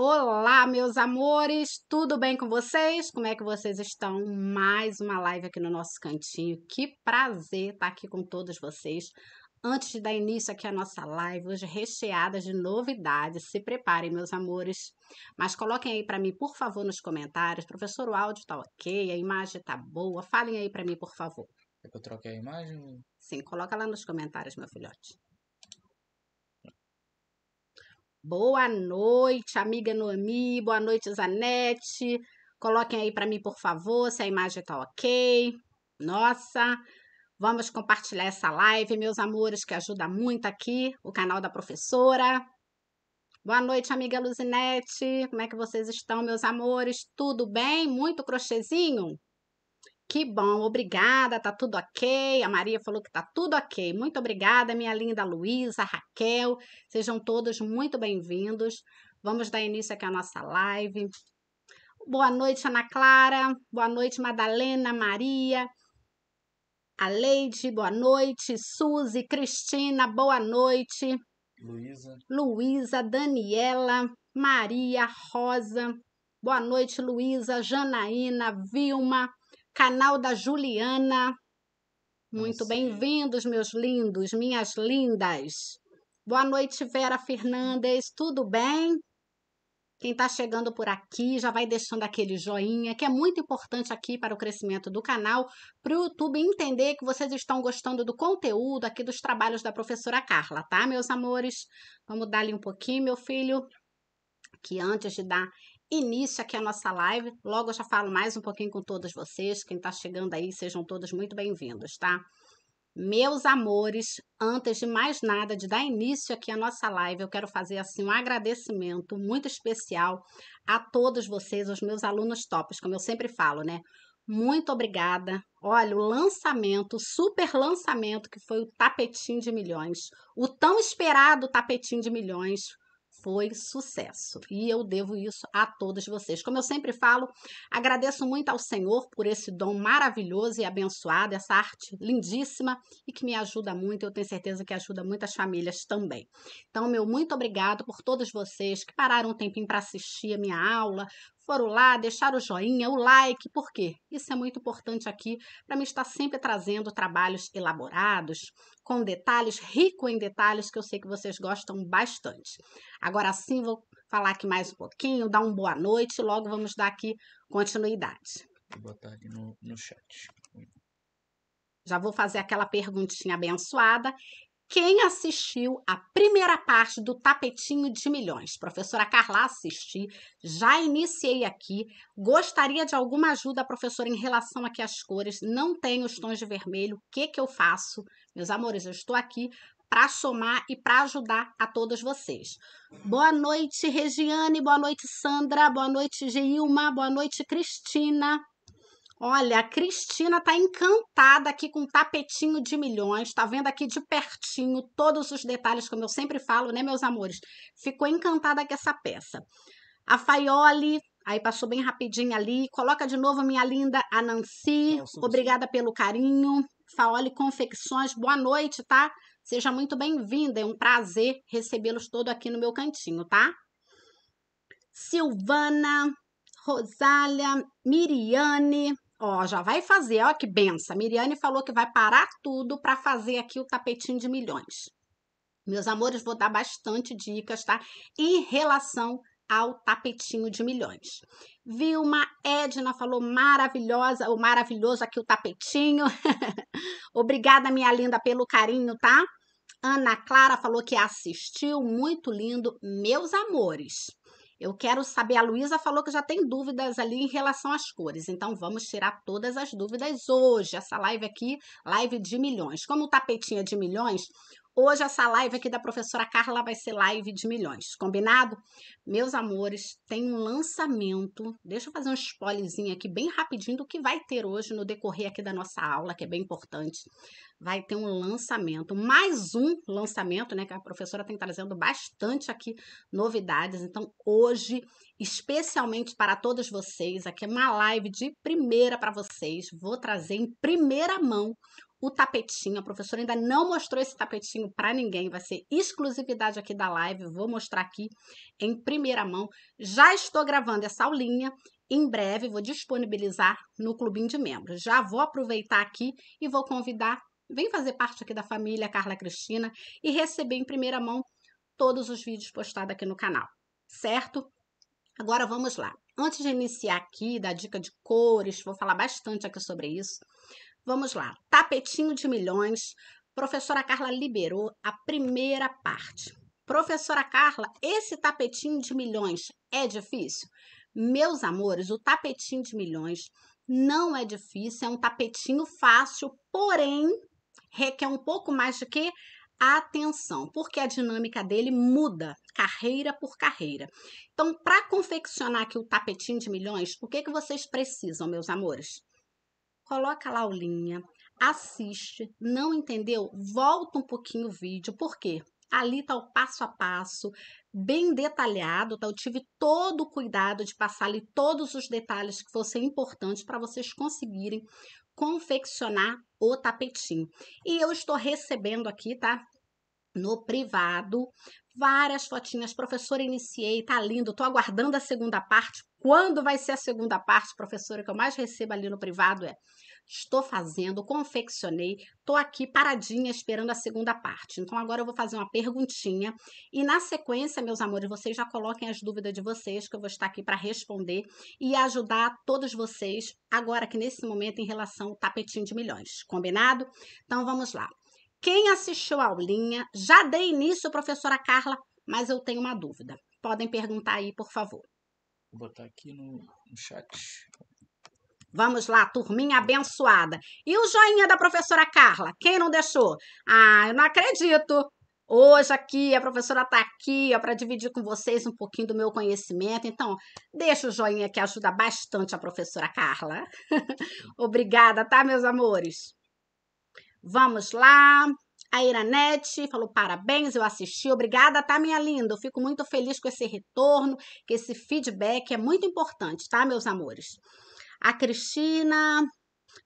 Olá, meus amores, tudo bem com vocês? Como é que vocês estão? Mais uma live aqui no nosso cantinho. Que prazer estar aqui com todos vocês. Antes de dar início aqui à nossa live, hoje recheada de novidades, se preparem, meus amores. Mas coloquem aí para mim, por favor, nos comentários. Professor, o áudio tá ok, a imagem tá boa. Falem aí para mim, por favor. É que eu troquei a imagem? Sim, coloca lá nos comentários, meu filhote. Boa noite, amiga Noemi. Boa noite, Zanete. Coloquem aí para mim, por favor, se a imagem está ok. Nossa, vamos compartilhar essa live, meus amores, que ajuda muito aqui o canal da professora. Boa noite, amiga Luzinete. Como é que vocês estão, meus amores? Tudo bem? Muito crochêzinho? Que bom, obrigada, tá tudo ok. A Maria falou que tá tudo ok. Muito obrigada, minha linda Luísa, Raquel. Sejam todos muito bem-vindos. Vamos dar início aqui à nossa live. Boa noite, Ana Clara. Boa noite, Madalena, Maria. A Leide, boa noite. Suzy, Cristina, boa noite. Luísa. Luísa, Daniela, Maria, Rosa. Boa noite, Luísa, Janaína, Vilma, canal da Juliana. Muito bem-vindos, meus lindos, minhas lindas. Boa noite, Vera Fernandes. Tudo bem? Quem está chegando por aqui já vai deixando aquele joinha, que é muito importante aqui para o crescimento do canal, para o YouTube entender que vocês estão gostando do conteúdo aqui dos trabalhos da professora Carla, tá, meus amores? Vamos dar ali um pouquinho, meu filho, que antes de dar início aqui a nossa live. Logo eu já falo mais um pouquinho com todas vocês. Quem está chegando aí, sejam todos muito bem-vindos, tá? Meus amores, antes de mais nada, de dar início aqui à nossa live, eu quero fazer assim um agradecimento muito especial a todos vocês, os meus alunos tops, como eu sempre falo, né? Muito obrigada. Olha, o lançamento, super lançamento que foi o Tapetinho de Milhões, o tão esperado Tapetinho de Milhões foi sucesso. E eu devo isso a todos vocês. Como eu sempre falo, agradeço muito ao Senhor por esse dom maravilhoso e abençoado, essa arte lindíssima e que me ajuda muito, eu tenho certeza que ajuda muitas famílias também. Então, meu muito obrigado por todos vocês que pararam um tempinho para assistir a minha aula, foram lá, deixaram o joinha, o like, porque Isso é muito importante aqui para mim estar sempre trazendo trabalhos elaborados, com detalhes, rico em detalhes que eu sei que vocês gostam bastante. Agora sim, vou falar aqui mais um pouquinho, dar uma boa noite e logo vamos dar aqui continuidade. Boa tarde no, no chat. Já vou fazer aquela perguntinha abençoada quem assistiu à primeira parte do Tapetinho de Milhões. Professora Carla, assisti, já iniciei aqui. Gostaria de alguma ajuda, professora, em relação aqui às cores. Não tenho os tons de vermelho. O que, que eu faço? Meus amores, eu estou aqui para somar e para ajudar a todos vocês. Boa noite, Regiane. Boa noite, Sandra. Boa noite, Gilma. Boa noite, Cristina. Olha, a Cristina tá encantada aqui com um tapetinho de milhões, tá vendo aqui de pertinho todos os detalhes, como eu sempre falo, né, meus amores? Ficou encantada com essa peça. A Faioli, aí passou bem rapidinho ali. Coloca de novo minha linda a Nancy. Nossa, obrigada pelo carinho. Faioli Confecções, boa noite, tá? Seja muito bem-vinda, é um prazer recebê-los todo aqui no meu cantinho, tá? Silvana, Rosália, Miriane, Ó, já vai fazer, ó que benção. A Miriane falou que vai parar tudo para fazer aqui o tapetinho de milhões. Meus amores, vou dar bastante dicas, tá? Em relação ao tapetinho de milhões. Vilma Edna falou maravilhosa, o maravilhoso aqui o tapetinho. Obrigada, minha linda, pelo carinho, tá? Ana Clara falou que assistiu, muito lindo. Meus amores, eu quero saber, a Luísa falou que já tem dúvidas ali em relação às cores, então vamos tirar todas as dúvidas hoje. Essa live aqui, live de milhões. Como o tapetinho é de milhões, Hoje essa live aqui da professora Carla vai ser live de milhões, combinado? Meus amores, tem um lançamento. Deixa eu fazer um spoilerzinho aqui bem rapidinho do que vai ter hoje no decorrer aqui da nossa aula, que é bem importante. Vai ter um lançamento, mais um lançamento, né, que a professora tem trazendo bastante aqui novidades. Então, hoje, especialmente para todos vocês, aqui é uma live de primeira para vocês. Vou trazer em primeira mão o tapetinho. A professora ainda não mostrou esse tapetinho para ninguém, vai ser exclusividade aqui da live. Vou mostrar aqui em primeira mão. Já estou gravando essa aulinha. Em breve vou disponibilizar no clubinho de membros. Já vou aproveitar aqui e vou convidar, vem fazer parte aqui da família Carla Cristina e receber em primeira mão todos os vídeos postados aqui no canal, certo? Agora vamos lá. Antes de iniciar aqui da dica de cores, vou falar bastante aqui sobre isso. Vamos lá. Tapetinho de milhões. Professora Carla liberou a primeira parte. Professora Carla, esse tapetinho de milhões é difícil? Meus amores, o tapetinho de milhões não é difícil, é um tapetinho fácil, porém requer um pouco mais de que atenção, porque a dinâmica dele muda carreira por carreira. Então, para confeccionar aqui o tapetinho de milhões, o que que vocês precisam, meus amores? coloca lá a aulinha, assiste, não entendeu? Volta um pouquinho o vídeo, por quê? Ali tá o passo a passo, bem detalhado, tá? Eu tive todo o cuidado de passar ali todos os detalhes que fossem importantes para vocês conseguirem confeccionar o tapetinho. E eu estou recebendo aqui, tá? No privado, várias fotinhas. Professora, iniciei, tá lindo, tô aguardando a segunda parte. Quando vai ser a segunda parte, professora, que eu mais recebo ali no privado é: estou fazendo, confeccionei, tô aqui paradinha esperando a segunda parte. Então agora eu vou fazer uma perguntinha e na sequência, meus amores, vocês já coloquem as dúvidas de vocês que eu vou estar aqui para responder e ajudar todos vocês agora que nesse momento em relação ao tapetinho de milhões, combinado? Então vamos lá. Quem assistiu a aulinha, já dei início, professora Carla, mas eu tenho uma dúvida. Podem perguntar aí, por favor. Vou botar aqui no, no chat. Vamos lá, turminha abençoada. E o joinha da professora Carla? Quem não deixou? Ah, eu não acredito. Hoje aqui a professora está aqui para dividir com vocês um pouquinho do meu conhecimento. Então, deixa o joinha que ajuda bastante a professora Carla. Obrigada, tá, meus amores? Vamos lá. A Iranete falou parabéns, eu assisti. Obrigada, tá, minha linda? Eu fico muito feliz com esse retorno, que esse feedback é muito importante, tá, meus amores? A Cristina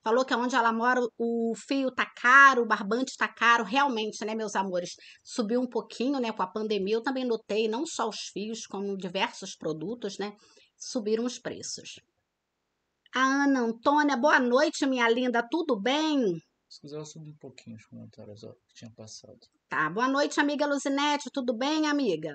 falou que onde ela mora o fio tá caro, o barbante tá caro. Realmente, né, meus amores? Subiu um pouquinho, né, com a pandemia. Eu também notei, não só os fios, como diversos produtos, né, subiram os preços. A Ana Antônia, boa noite, minha linda, tudo bem? Se quiser, eu subi um pouquinho os comentários, ó, que tinha passado. Tá, boa noite, amiga Luzinete, tudo bem, amiga?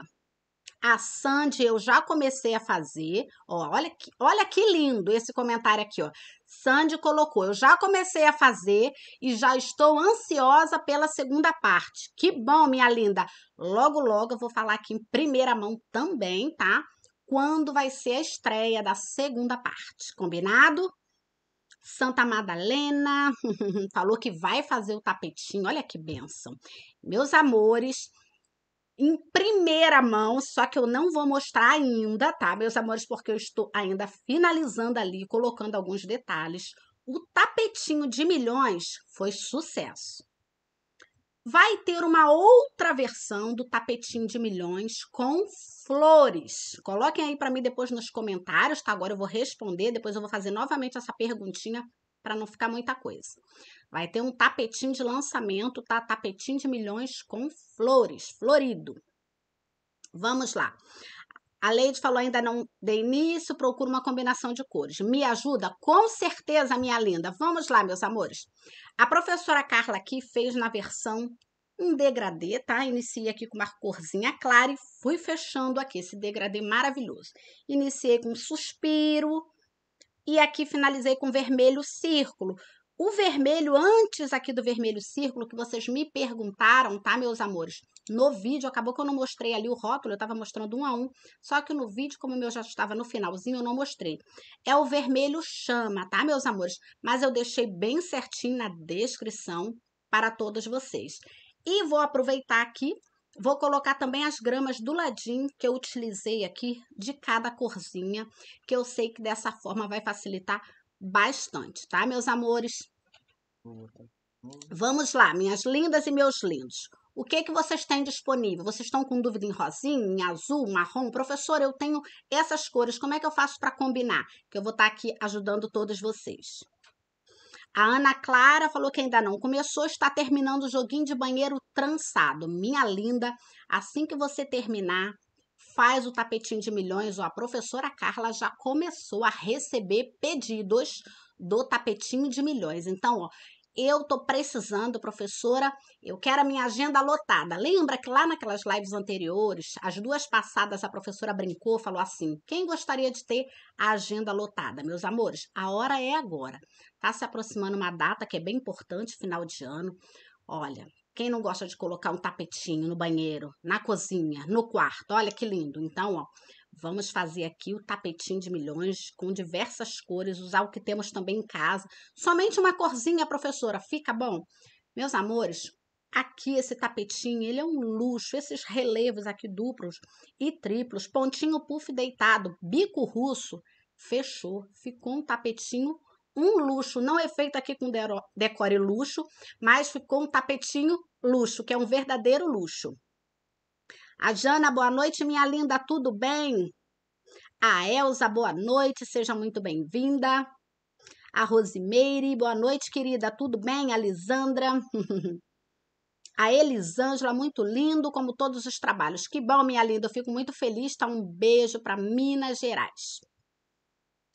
A Sandy, eu já comecei a fazer. Ó, olha, que, olha que lindo esse comentário aqui, ó. Sandy colocou: Eu já comecei a fazer e já estou ansiosa pela segunda parte. Que bom, minha linda! Logo, logo eu vou falar aqui em primeira mão também, tá? Quando vai ser a estreia da segunda parte. Combinado? Santa Madalena falou que vai fazer o tapetinho. Olha que benção. Meus amores, em primeira mão, só que eu não vou mostrar ainda, tá, meus amores, porque eu estou ainda finalizando ali, colocando alguns detalhes. O tapetinho de milhões foi sucesso vai ter uma outra versão do tapetinho de milhões com flores. Coloquem aí para mim depois nos comentários, tá? Agora eu vou responder, depois eu vou fazer novamente essa perguntinha para não ficar muita coisa. Vai ter um tapetinho de lançamento, tá? Tapetinho de milhões com flores, florido. Vamos lá. A Leide falou: ainda não dei nisso, procuro uma combinação de cores. Me ajuda? Com certeza, minha linda. Vamos lá, meus amores. A professora Carla aqui fez na versão um degradê, tá? Iniciei aqui com uma corzinha clara e fui fechando aqui esse degradê maravilhoso. Iniciei com um suspiro e aqui finalizei com vermelho círculo, o vermelho, antes aqui do vermelho círculo, que vocês me perguntaram, tá, meus amores? No vídeo, acabou que eu não mostrei ali o rótulo, eu tava mostrando um a um. Só que no vídeo, como o meu já estava no finalzinho, eu não mostrei. É o vermelho chama, tá, meus amores? Mas eu deixei bem certinho na descrição para todos vocês. E vou aproveitar aqui, vou colocar também as gramas do ladinho que eu utilizei aqui de cada corzinha, que eu sei que dessa forma vai facilitar bastante, tá, meus amores? Vamos lá, minhas lindas e meus lindos. O que que vocês têm disponível? Vocês estão com dúvida em rosinha, em azul, marrom? Professor, eu tenho essas cores, como é que eu faço para combinar? Que eu vou estar tá aqui ajudando todos vocês. A Ana Clara falou que ainda não começou, está terminando o joguinho de banheiro trançado. Minha linda, assim que você terminar, faz o tapetinho de milhões, ó, a professora Carla já começou a receber pedidos do tapetinho de milhões. Então, ó, eu tô precisando, professora, eu quero a minha agenda lotada. Lembra que lá naquelas lives anteriores, as duas passadas, a professora brincou, falou assim: quem gostaria de ter a agenda lotada? Meus amores, a hora é agora. Tá se aproximando uma data que é bem importante, final de ano. Olha, quem não gosta de colocar um tapetinho no banheiro, na cozinha, no quarto? Olha que lindo. Então, ó, vamos fazer aqui o tapetinho de milhões com diversas cores, usar o que temos também em casa. Somente uma corzinha, professora, fica bom? Meus amores, aqui esse tapetinho, ele é um luxo, esses relevos aqui duplos e triplos, pontinho puff deitado, bico russo, fechou, ficou um tapetinho um luxo, não é feito aqui com decore luxo, mas ficou um tapetinho luxo, que é um verdadeiro luxo. A Jana, boa noite, minha linda, tudo bem? A Elza, boa noite, seja muito bem-vinda. A Rosimeire, boa noite, querida, tudo bem? A Lisandra. a Elisângela, muito lindo, como todos os trabalhos. Que bom, minha linda, eu fico muito feliz. Tá um beijo para Minas Gerais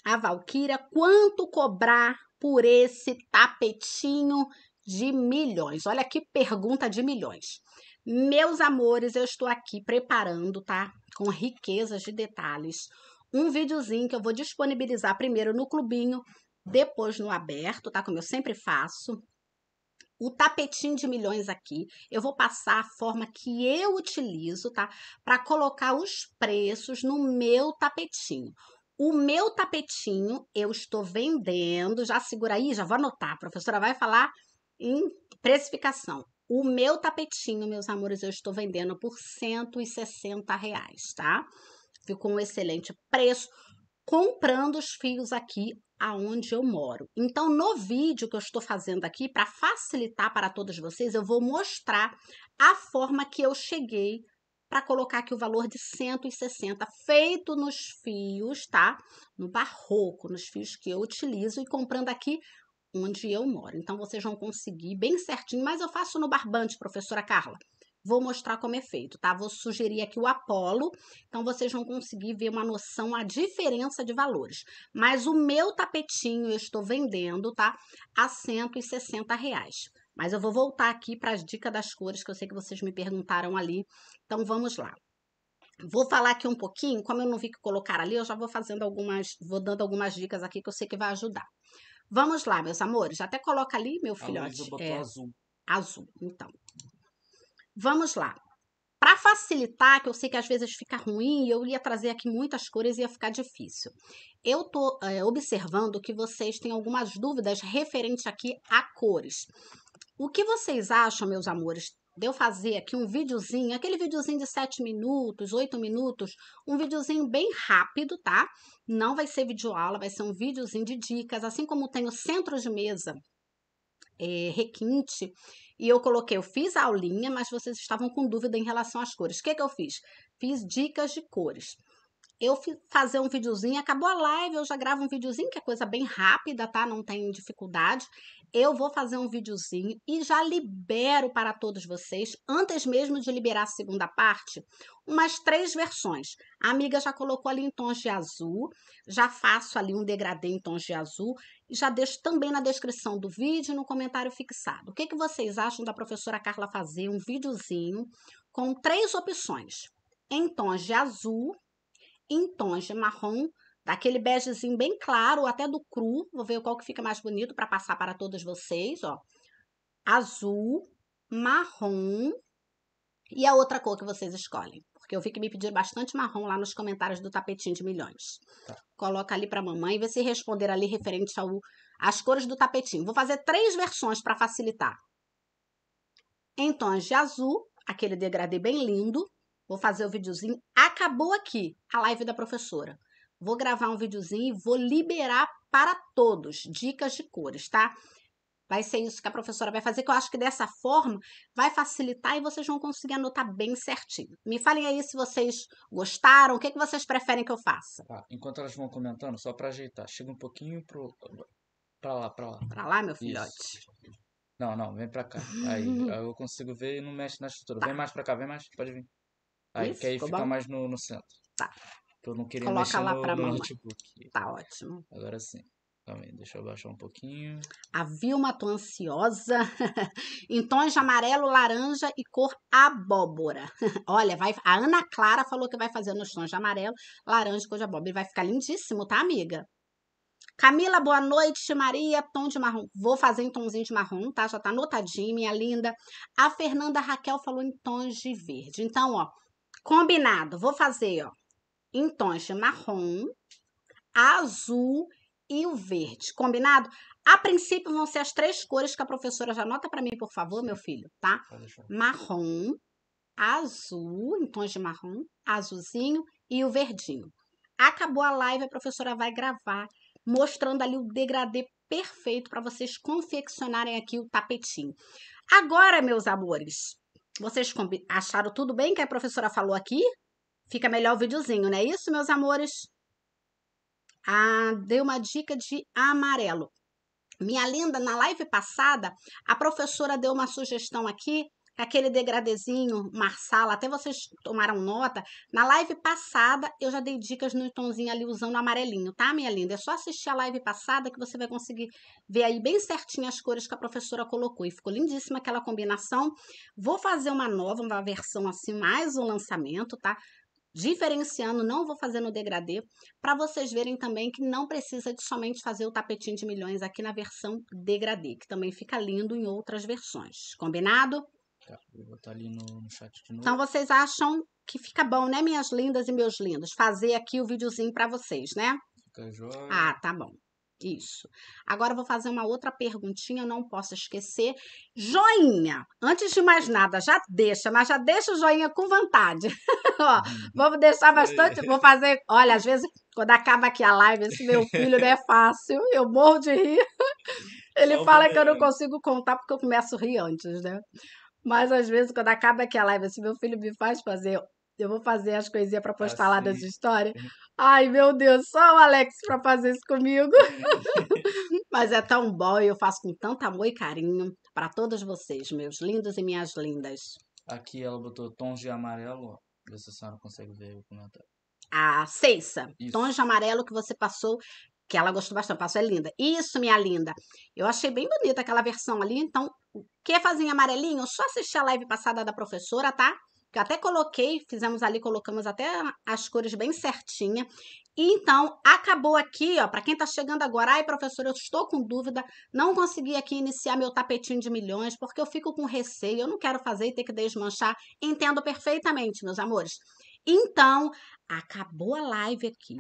a Valquíria quanto cobrar por esse tapetinho de milhões. Olha que pergunta de milhões. Meus amores, eu estou aqui preparando, tá? Com riquezas de detalhes. Um videozinho que eu vou disponibilizar primeiro no clubinho, depois no aberto, tá? Como eu sempre faço. O tapetinho de milhões aqui, eu vou passar a forma que eu utilizo, tá? Para colocar os preços no meu tapetinho. O meu tapetinho eu estou vendendo, já segura aí, já vou anotar. A professora vai falar em precificação. O meu tapetinho, meus amores, eu estou vendendo por 160 reais, tá? Ficou um excelente preço comprando os fios aqui aonde eu moro. Então, no vídeo que eu estou fazendo aqui, para facilitar para todos vocês, eu vou mostrar a forma que eu cheguei para colocar aqui o valor de 160, feito nos fios, tá? No barroco, nos fios que eu utilizo e comprando aqui onde eu moro. Então, vocês vão conseguir bem certinho, mas eu faço no barbante, professora Carla. Vou mostrar como é feito, tá? Vou sugerir aqui o Apollo, então vocês vão conseguir ver uma noção, a diferença de valores. Mas o meu tapetinho eu estou vendendo, tá? A 160 reais. Mas eu vou voltar aqui para as dicas das cores que eu sei que vocês me perguntaram ali. Então vamos lá. Vou falar aqui um pouquinho, como eu não vi que colocar ali, eu já vou fazendo algumas, vou dando algumas dicas aqui que eu sei que vai ajudar. Vamos lá, meus amores. Até coloca ali, meu ah, filhote. É, azul. Azul, então. Vamos lá. Para facilitar, que eu sei que às vezes fica ruim, eu ia trazer aqui muitas cores e ia ficar difícil. Eu tô é, observando que vocês têm algumas dúvidas referentes aqui a cores. O que vocês acham, meus amores, de eu fazer aqui um videozinho, aquele videozinho de 7 minutos, 8 minutos, um videozinho bem rápido, tá? Não vai ser videoaula, vai ser um videozinho de dicas, assim como tem o centro de mesa é, requinte, e eu coloquei, eu fiz a aulinha, mas vocês estavam com dúvida em relação às cores. O que, que eu fiz? Fiz dicas de cores eu fazer um videozinho, acabou a live, eu já gravo um videozinho, que é coisa bem rápida, tá? Não tem dificuldade eu vou fazer um videozinho e já libero para todos vocês, antes mesmo de liberar a segunda parte, umas três versões. A amiga já colocou ali em tons de azul, já faço ali um degradê em tons de azul e já deixo também na descrição do vídeo e no comentário fixado. O que, que vocês acham da professora Carla fazer um videozinho com três opções? Em tons de azul, em tons de marrom Daquele begezinho bem claro, até do cru. Vou ver qual que fica mais bonito para passar para todos vocês, ó. Azul, marrom e a outra cor que vocês escolhem. Porque eu vi que me pediram bastante marrom lá nos comentários do tapetinho de milhões. Tá. Coloca ali para mamãe e vê se responder ali referente ao, às cores do tapetinho. Vou fazer três versões para facilitar. Em tons de azul, aquele degradê bem lindo. Vou fazer o videozinho. Acabou aqui a live da professora. Vou gravar um videozinho e vou liberar para todos dicas de cores, tá? Vai ser isso que a professora vai fazer, que eu acho que dessa forma vai facilitar e vocês vão conseguir anotar bem certinho. Me falem aí se vocês gostaram, o que, que vocês preferem que eu faça. Tá, enquanto elas vão comentando, só para ajeitar, chega um pouquinho pro... lá, para lá. Para lá, meu filhote? Isso. Não, não, vem para cá. Aí, eu consigo ver e não mexe na estrutura. Tá. Vem mais para cá, vem mais, pode vir. Aí, Isso, que aí fica bom. mais no, no centro. Tá. Que eu não queria Coloca mexer lá no, pra no notebook. Tá ótimo. Agora sim. Calma aí, deixa eu abaixar um pouquinho. A Vilma, tô ansiosa. em tons de amarelo, laranja e cor abóbora. Olha, vai, a Ana Clara falou que vai fazer nos tons de amarelo, laranja e cor de abóbora. vai ficar lindíssimo, tá, amiga? Camila, boa noite. Maria, tom de marrom. Vou fazer em tomzinho de marrom, tá? Já tá anotadinho, minha linda. A Fernanda Raquel falou em tons de verde. Então, ó, combinado. Vou fazer, ó em tons de é marrom, azul e o verde, combinado? A princípio vão ser as três cores que a professora já anota para mim, por favor, meu filho, tá? Marrom, azul, em tons de marrom, azulzinho e o verdinho. Acabou a live, a professora vai gravar, mostrando ali o degradê perfeito para vocês confeccionarem aqui o tapetinho. Agora, meus amores, vocês acharam tudo bem que a professora falou aqui? Fica melhor o videozinho, não é isso, meus amores? Ah, deu uma dica de amarelo. Minha linda, na live passada, a professora deu uma sugestão aqui, aquele degradezinho, marsala, até vocês tomaram nota. Na live passada, eu já dei dicas no tomzinho ali usando amarelinho, tá, minha linda? É só assistir a live passada que você vai conseguir ver aí bem certinho as cores que a professora colocou. E ficou lindíssima aquela combinação. Vou fazer uma nova, uma versão assim, mais um lançamento, tá? diferenciando, não vou fazer no degradê, para vocês verem também que não precisa de somente fazer o tapetinho de milhões aqui na versão degradê, que também fica lindo em outras versões. Combinado? Tá, vou botar ali no, no chat de então, novo. Então vocês acham que fica bom, né, minhas lindas e meus lindos? Fazer aqui o videozinho para vocês, né? Fica joia. Ah, tá bom. Isso. Agora eu vou fazer uma outra perguntinha, não posso esquecer. Joinha. Antes de mais nada, já deixa, mas já deixa o joinha com vontade. Ó, hum. vamos deixar bastante, vou fazer, olha, às vezes quando acaba aqui a live, esse meu filho não é fácil, eu morro de rir. Ele Só fala que eu não consigo contar porque eu começo a rir antes, né? Mas às vezes, quando acaba aqui a live, esse meu filho me faz fazer eu vou fazer as coisinhas para postar ah, lá das assim. histórias. Ai, meu Deus, só o Alex para fazer isso comigo. Mas é tão bom e eu faço com tanto amor e carinho para todos vocês, meus lindos e minhas lindas. Aqui ela botou tons de amarelo, Deixa se a senhora consegue ver o comentário. A ah, Ceissa, tons de amarelo que você passou que ela gostou bastante, passou é linda. Isso, minha linda. Eu achei bem bonita aquela versão ali, então quer fazer em amarelinho? Só assistir a live passada da professora, tá? Eu até coloquei, fizemos ali, colocamos até as cores bem certinha. E então, acabou aqui, ó, para quem está chegando agora, ai, professora, eu estou com dúvida, não consegui aqui iniciar meu tapetinho de milhões, porque eu fico com receio, eu não quero fazer e ter que desmanchar. Entendo perfeitamente, meus amores. Então, acabou a live aqui.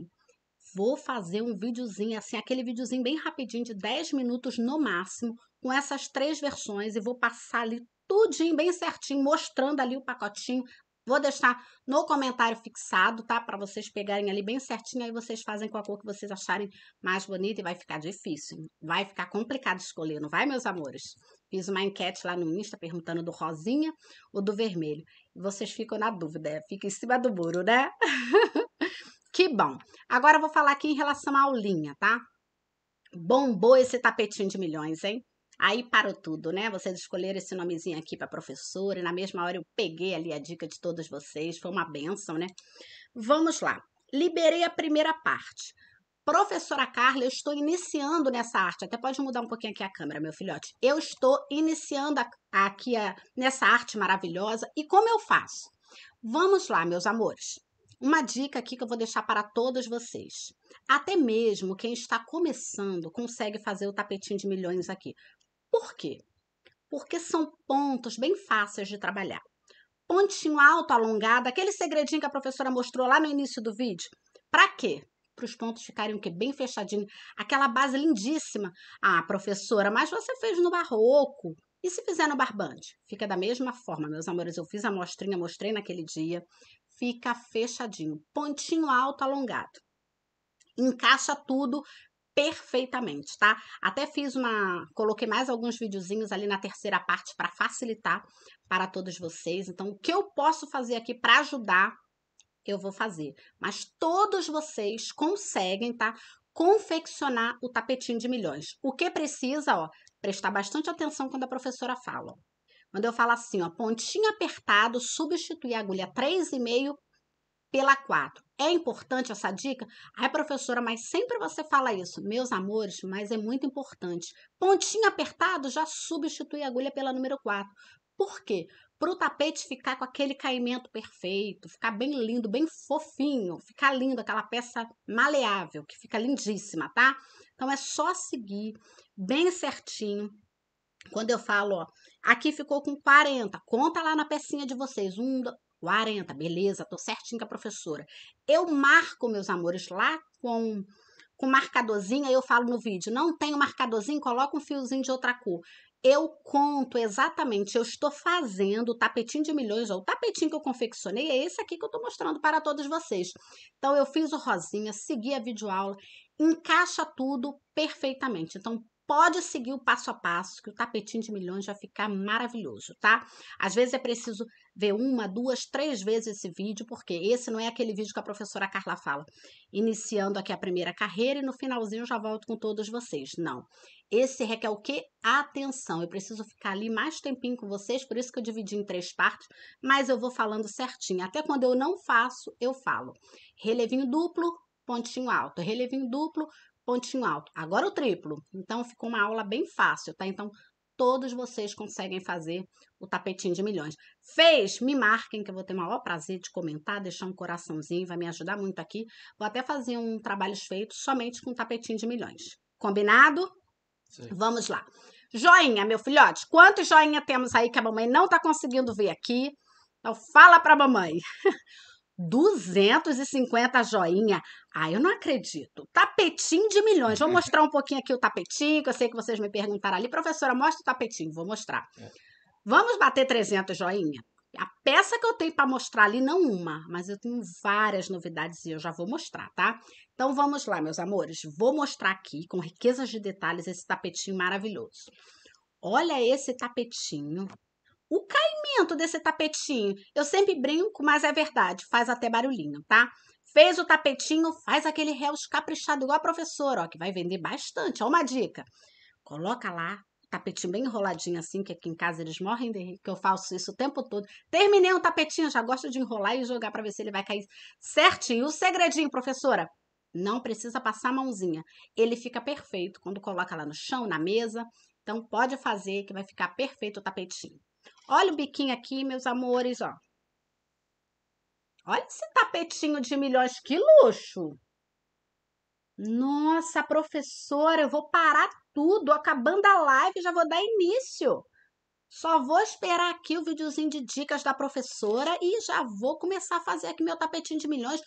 Vou fazer um videozinho, assim, aquele videozinho bem rapidinho, de 10 minutos no máximo, com essas três versões e vou passar ali tudinho, bem certinho, mostrando ali o pacotinho. Vou deixar no comentário fixado, tá? Para vocês pegarem ali bem certinho, aí vocês fazem com a cor que vocês acharem mais bonita e vai ficar difícil. Hein? Vai ficar complicado escolher, não vai, meus amores? Fiz uma enquete lá no Insta perguntando do rosinha ou do vermelho. vocês ficam na dúvida, é, fica em cima do muro, né? que bom! Agora eu vou falar aqui em relação à aulinha, tá? Bombou esse tapetinho de milhões, hein? Aí parou tudo, né? Vocês escolheram esse nomezinho aqui para professora, e na mesma hora eu peguei ali a dica de todos vocês, foi uma benção, né? Vamos lá. Liberei a primeira parte. Professora Carla, eu estou iniciando nessa arte. Até pode mudar um pouquinho aqui a câmera, meu filhote. Eu estou iniciando a, a, aqui a, nessa arte maravilhosa. E como eu faço? Vamos lá, meus amores. Uma dica aqui que eu vou deixar para todos vocês. Até mesmo quem está começando consegue fazer o tapetinho de milhões aqui. Por quê? Porque são pontos bem fáceis de trabalhar. Pontinho alto, alongado, aquele segredinho que a professora mostrou lá no início do vídeo. Para quê? Para os pontos ficarem o quê? Bem fechadinho. Aquela base lindíssima. Ah, professora, mas você fez no barroco. E se fizer no barbante? Fica da mesma forma, meus amores. Eu fiz a mostrinha, mostrei naquele dia. Fica fechadinho. Pontinho alto, alongado encaixa tudo perfeitamente, tá? Até fiz uma, coloquei mais alguns videozinhos ali na terceira parte para facilitar para todos vocês. Então, o que eu posso fazer aqui para ajudar, eu vou fazer. Mas todos vocês conseguem, tá? Confeccionar o tapetinho de milhões. O que precisa, ó, prestar bastante atenção quando a professora fala. Ó. Quando eu falo assim, ó, pontinho apertado, substituir a agulha 3,5 pela 4. É importante essa dica? Ai, professora, mas sempre você fala isso. Meus amores, mas é muito importante. Pontinho apertado, já substitui a agulha pela número 4. Por quê? Para o tapete ficar com aquele caimento perfeito, ficar bem lindo, bem fofinho, ficar lindo, aquela peça maleável, que fica lindíssima, tá? Então é só seguir bem certinho. Quando eu falo, ó, aqui ficou com 40, conta lá na pecinha de vocês. 1, 40, beleza, tô certinho com a professora. Eu marco, meus amores, lá com com marcadorzinho, aí eu falo no vídeo, não tenho marcadorzinho, coloca um fiozinho de outra cor. Eu conto exatamente, eu estou fazendo o tapetinho de milhões, ou o tapetinho que eu confeccionei, é esse aqui que eu estou mostrando para todos vocês. Então, eu fiz o rosinha, segui a videoaula, encaixa tudo perfeitamente. Então, pode seguir o passo a passo, que o tapetinho de milhões vai ficar maravilhoso, tá? Às vezes é preciso ver uma, duas, três vezes esse vídeo, porque esse não é aquele vídeo que a professora Carla fala, iniciando aqui a primeira carreira e no finalzinho eu já volto com todos vocês. Não. Esse requer o quê? Atenção. Eu preciso ficar ali mais tempinho com vocês, por isso que eu dividi em três partes, mas eu vou falando certinho. Até quando eu não faço, eu falo. Relevinho duplo, pontinho alto. Relevinho duplo, pontinho alto. Agora o triplo. Então ficou uma aula bem fácil, tá? Então todos vocês conseguem fazer o tapetinho de milhões. Fez? Me marquem que eu vou ter o maior prazer de comentar, deixar um coraçãozinho, vai me ajudar muito aqui. Vou até fazer um trabalho feito somente com tapetinho de milhões. Combinado? Sim. Vamos lá. Joinha, meu filhote, quantos joinha temos aí que a mamãe não tá conseguindo ver aqui? Então fala pra mamãe. 250 joinha. Ah, eu não acredito. Tapetinho de milhões. Vou mostrar um pouquinho aqui o tapetinho, que eu sei que vocês me perguntaram ali. Professora, mostra o tapetinho. Vou mostrar. É. Vamos bater 300 joinha? A peça que eu tenho para mostrar ali, não uma, mas eu tenho várias novidades e eu já vou mostrar, tá? Então vamos lá, meus amores. Vou mostrar aqui, com riquezas de detalhes, esse tapetinho maravilhoso. Olha esse tapetinho o caimento desse tapetinho. Eu sempre brinco, mas é verdade, faz até barulhinho, tá? Fez o tapetinho, faz aquele réus caprichado igual a professora, ó, que vai vender bastante. Ó, uma dica. Coloca lá tapetinho bem enroladinho assim, que aqui em casa eles morrem de rir, que eu faço isso o tempo todo. Terminei um tapetinho, já gosto de enrolar e jogar para ver se ele vai cair certinho. O segredinho, professora, não precisa passar a mãozinha. Ele fica perfeito quando coloca lá no chão, na mesa. Então pode fazer que vai ficar perfeito o tapetinho. Olha o biquinho aqui, meus amores, ó. Olha esse tapetinho de milhões, que luxo! Nossa, professora, eu vou parar tudo, acabando a live, já vou dar início. Só vou esperar aqui o videozinho de dicas da professora e já vou começar a fazer aqui meu tapetinho de milhões.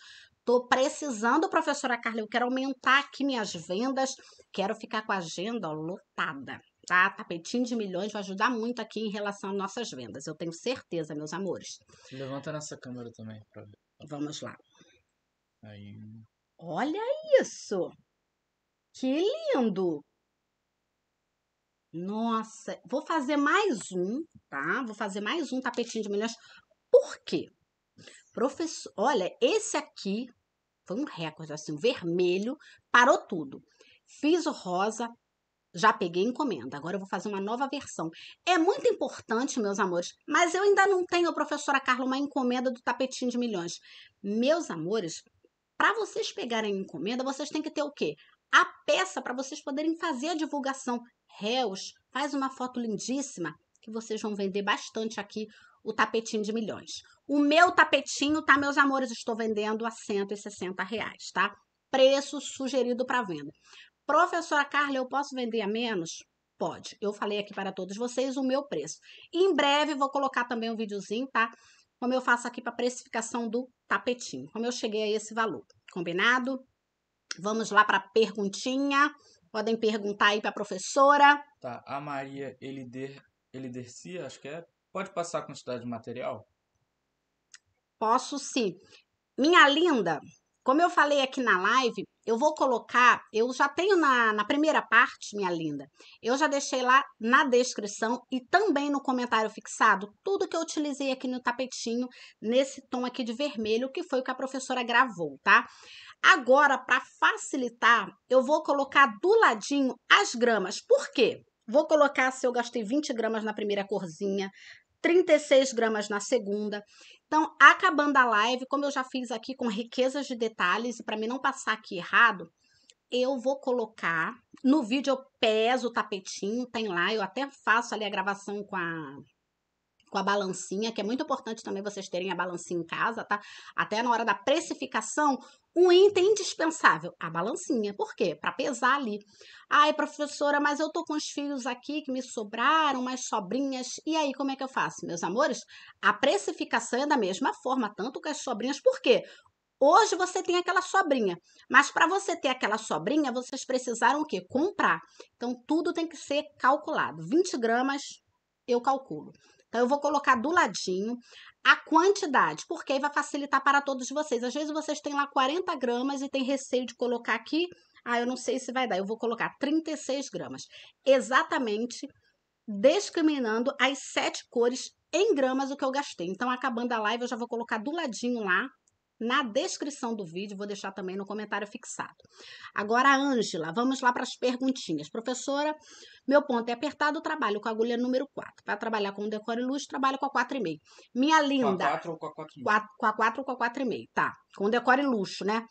Tô precisando, professora Carla, eu quero aumentar aqui minhas vendas, quero ficar com a agenda lotada tá? Tapetinho de milhões vai ajudar muito aqui em relação às nossas vendas. Eu tenho certeza, meus amores. Levanta nessa câmera também pra ver. Vamos lá. Aí. Olha isso! Que lindo! Nossa, vou fazer mais um, tá? Vou fazer mais um tapetinho de milhões. Por quê? Professor, olha, esse aqui foi um recorde, assim, vermelho, parou tudo. Fiz o rosa, já peguei encomenda, agora eu vou fazer uma nova versão. É muito importante, meus amores, mas eu ainda não tenho, professora Carla, uma encomenda do tapetinho de milhões. Meus amores, para vocês pegarem encomenda, vocês têm que ter o quê? A peça para vocês poderem fazer a divulgação. Réus, faz uma foto lindíssima que vocês vão vender bastante aqui o tapetinho de milhões. O meu tapetinho, tá, meus amores? Estou vendendo a 160 reais, tá? Preço sugerido para venda. Professora Carla, eu posso vender a menos? Pode. Eu falei aqui para todos vocês o meu preço. Em breve vou colocar também um videozinho, tá? Como eu faço aqui para precificação do tapetinho. Como eu cheguei a esse valor. Combinado? Vamos lá para a perguntinha. Podem perguntar aí para a professora. Tá. A Maria Elider, Elidercia, acho que é. Pode passar a quantidade de material? Posso sim. Minha linda, como eu falei aqui na live, eu vou colocar, eu já tenho na, na primeira parte, minha linda, eu já deixei lá na descrição e também no comentário fixado tudo que eu utilizei aqui no tapetinho, nesse tom aqui de vermelho, que foi o que a professora gravou, tá? Agora, para facilitar, eu vou colocar do ladinho as gramas. Por quê? Vou colocar se eu gastei 20 gramas na primeira corzinha, 36 gramas na segunda. Então, acabando a live, como eu já fiz aqui com riquezas de detalhes, e para mim não passar aqui errado, eu vou colocar. No vídeo eu peso o tapetinho, tem lá, eu até faço ali a gravação com a com a balancinha, que é muito importante também vocês terem a balancinha em casa, tá? Até na hora da precificação, um item indispensável, a balancinha. Por quê? Para pesar ali. Ai, professora, mas eu tô com os filhos aqui que me sobraram, umas sobrinhas. E aí, como é que eu faço, meus amores? A precificação é da mesma forma, tanto com as sobrinhas. Por quê? Hoje você tem aquela sobrinha, mas para você ter aquela sobrinha, vocês precisaram o quê? Comprar. Então, tudo tem que ser calculado. 20 gramas eu calculo. Então, eu vou colocar do ladinho a quantidade, porque aí vai facilitar para todos vocês. Às vezes, vocês têm lá 40 gramas e tem receio de colocar aqui. Ah, eu não sei se vai dar. Eu vou colocar 36 gramas. Exatamente discriminando as sete cores em gramas o que eu gastei. Então, acabando a live, eu já vou colocar do ladinho lá na descrição do vídeo, vou deixar também no comentário fixado. Agora, Ângela, vamos lá para as perguntinhas. Professora, meu ponto é apertado, trabalho com a agulha número 4. Para trabalhar com decor e luz, trabalho com a 4,5. Minha linda. Com a 4 ou com a 4,5? Com a 4 ou com a 4,5, tá. Com decor e luxo, né?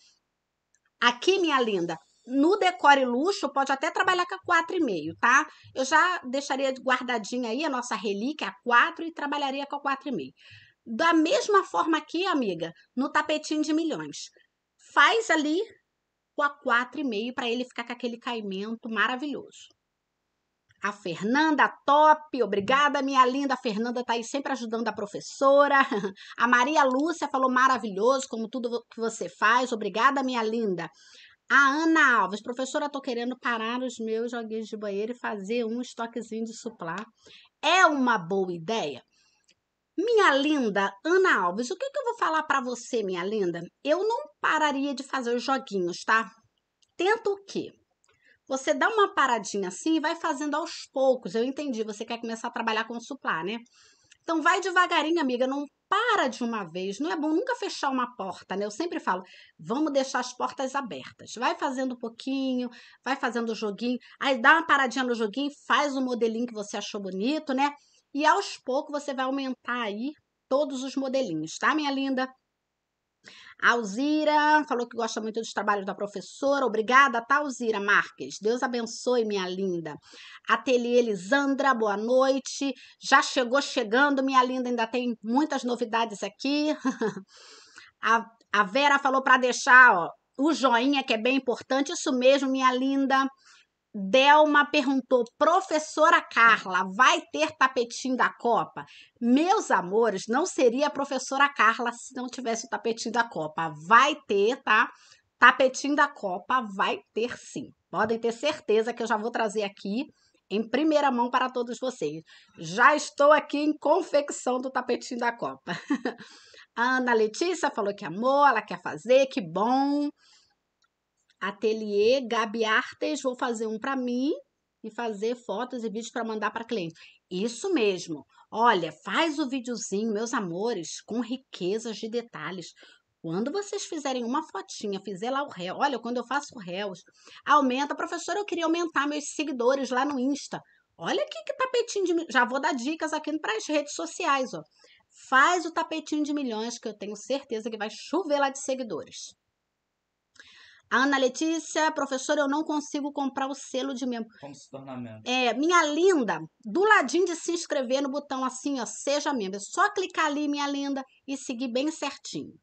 Aqui, minha linda, no decore luxo, pode até trabalhar com a 4,5, tá? Eu já deixaria guardadinha aí a nossa relíquia, a 4, e trabalharia com a 4,5. Da mesma forma aqui, amiga, no tapetinho de milhões. Faz ali o A4,5 para ele ficar com aquele caimento maravilhoso. A Fernanda, top! Obrigada, minha linda. A Fernanda tá aí sempre ajudando a professora. A Maria Lúcia falou maravilhoso, como tudo que você faz. Obrigada, minha linda. A Ana Alves, professora, tô querendo parar os meus joguinhos de banheiro e fazer um estoquezinho de suplá. É uma boa ideia? Minha linda Ana Alves, o que, que eu vou falar para você, minha linda? Eu não pararia de fazer os joguinhos, tá? Tenta o quê? Você dá uma paradinha assim e vai fazendo aos poucos. Eu entendi, você quer começar a trabalhar com suplá, né? Então vai devagarinho, amiga, não para de uma vez. Não é bom nunca fechar uma porta, né? Eu sempre falo, vamos deixar as portas abertas. Vai fazendo um pouquinho, vai fazendo o joguinho. Aí dá uma paradinha no joguinho, faz o modelinho que você achou bonito, né? E aos poucos você vai aumentar aí todos os modelinhos, tá, minha linda? A Alzira falou que gosta muito dos trabalhos da professora. Obrigada, tá, Alzira Marques? Deus abençoe, minha linda. Ateliê Elisandra, boa noite. Já chegou chegando, minha linda. Ainda tem muitas novidades aqui. a, a Vera falou para deixar ó, o joinha, que é bem importante. Isso mesmo, minha linda. Delma perguntou: professora Carla, vai ter tapetinho da Copa? Meus amores, não seria a professora Carla se não tivesse o tapetinho da Copa. Vai ter, tá? Tapetinho da Copa vai ter sim. Podem ter certeza que eu já vou trazer aqui em primeira mão para todos vocês. Já estou aqui em confecção do tapetinho da Copa. A Ana Letícia falou que amou, ela quer fazer, que bom. Ateliê Gabi Artes, vou fazer um para mim e fazer fotos e vídeos para mandar para cliente. Isso mesmo. Olha, faz o videozinho, meus amores, com riquezas de detalhes. Quando vocês fizerem uma fotinha, fizer lá o réu, olha, quando eu faço réus, aumenta. Professora, eu queria aumentar meus seguidores lá no Insta. Olha aqui que tapetinho de. Já vou dar dicas aqui para as redes sociais, ó. Faz o tapetinho de milhões, que eu tenho certeza que vai chover lá de seguidores. A Ana Letícia, professora, eu não consigo comprar o selo de membro. Como se tornar membro? É, minha linda, do ladinho de se inscrever no botão assim, ó, seja membro. É só clicar ali, minha linda, e seguir bem certinho.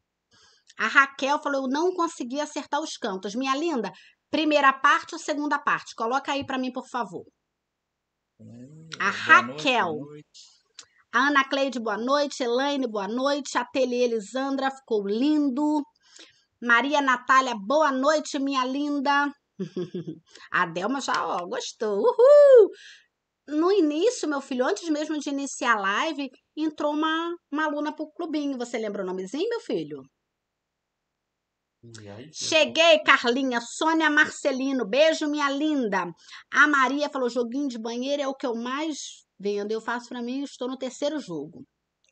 A Raquel falou, eu não consegui acertar os cantos. Minha linda, primeira parte ou segunda parte? Coloca aí para mim, por favor. Hum, a Raquel. Noite, noite. A Ana Cleide, boa noite. Elaine, boa noite. Ateliê Elisandra, ficou lindo. Maria Natália, boa noite, minha linda. A Delma já, ó, gostou. Uhul! No início, meu filho, antes mesmo de iniciar a live, entrou uma, uma aluna pro clubinho. Você lembra o nomezinho, meu filho? Aí, Cheguei, Carlinha. Sônia Marcelino, beijo, minha linda. A Maria falou: joguinho de banheiro é o que eu mais vendo. Eu faço para mim, estou no terceiro jogo.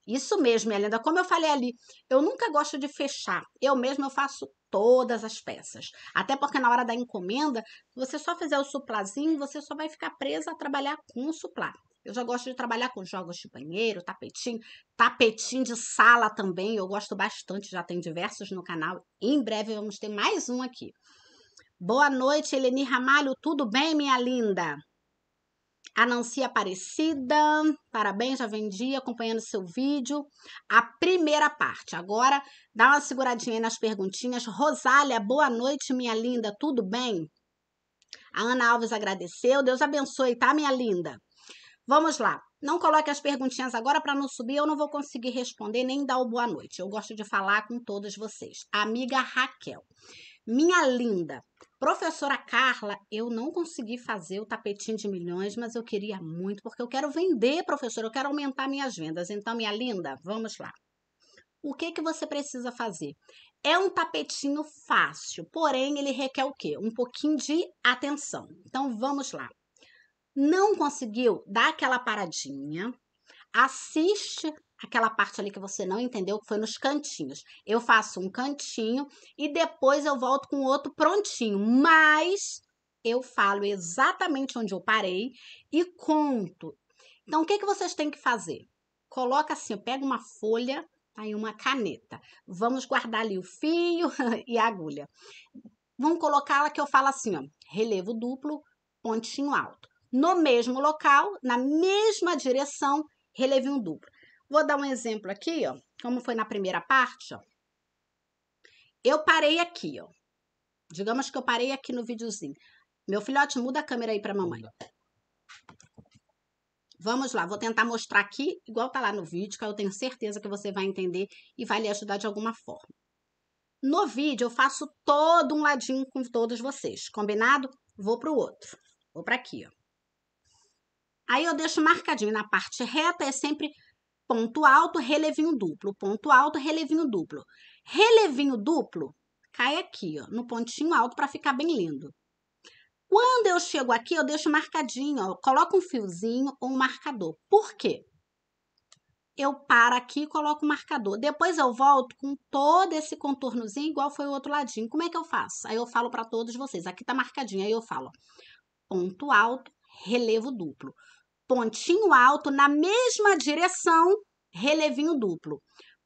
Isso mesmo, Helena. Como eu falei ali, eu nunca gosto de fechar. Eu mesmo eu faço todas as peças. Até porque na hora da encomenda, você só fizer o suplazinho, você só vai ficar presa a trabalhar com o suplá. Eu já gosto de trabalhar com jogos de banheiro, tapetinho, tapetinho de sala também. Eu gosto bastante, já tem diversos no canal. Em breve vamos ter mais um aqui. Boa noite, Eleni Ramalho. Tudo bem, minha linda? Anancia Aparecida, parabéns, já vendi, acompanhando seu vídeo. A primeira parte. Agora, dá uma seguradinha aí nas perguntinhas. Rosália, boa noite, minha linda, tudo bem? A Ana Alves agradeceu. Deus abençoe, tá, minha linda? Vamos lá. Não coloque as perguntinhas agora para não subir, eu não vou conseguir responder nem dar o boa noite. Eu gosto de falar com todos vocês. Amiga Raquel, minha linda, Professora Carla, eu não consegui fazer o tapetinho de milhões, mas eu queria muito, porque eu quero vender, professora, eu quero aumentar minhas vendas. Então, minha linda, vamos lá. O que, que você precisa fazer? É um tapetinho fácil, porém ele requer o quê? Um pouquinho de atenção. Então vamos lá. Não conseguiu? Dá aquela paradinha, assiste aquela parte ali que você não entendeu, que foi nos cantinhos. Eu faço um cantinho e depois eu volto com outro prontinho, mas eu falo exatamente onde eu parei e conto. Então, o que, que vocês têm que fazer? Coloca assim, pega uma folha aí tá, uma caneta. Vamos guardar ali o fio e a agulha. Vamos colocar lá que eu falo assim, ó, relevo duplo, pontinho alto. No mesmo local, na mesma direção, relevo um duplo. Vou dar um exemplo aqui, ó, como foi na primeira parte, ó. Eu parei aqui, ó. Digamos que eu parei aqui no videozinho. Meu filhote, muda a câmera aí para mamãe. Vamos lá, vou tentar mostrar aqui, igual tá lá no vídeo, que eu tenho certeza que você vai entender e vai lhe ajudar de alguma forma. No vídeo, eu faço todo um ladinho com todos vocês, combinado? Vou para o outro, vou para aqui, ó. Aí eu deixo marcadinho na parte reta, é sempre ponto alto, relevinho duplo, ponto alto, relevinho duplo. Relevinho duplo cai aqui, ó, no pontinho alto para ficar bem lindo. Quando eu chego aqui, eu deixo marcadinho, ó, coloco um fiozinho ou um marcador. Por quê? Eu paro aqui e coloco o marcador. Depois eu volto com todo esse contornozinho igual foi o outro ladinho. Como é que eu faço? Aí eu falo para todos vocês. Aqui tá marcadinho, aí eu falo ponto alto, relevo duplo pontinho alto na mesma direção, relevinho duplo.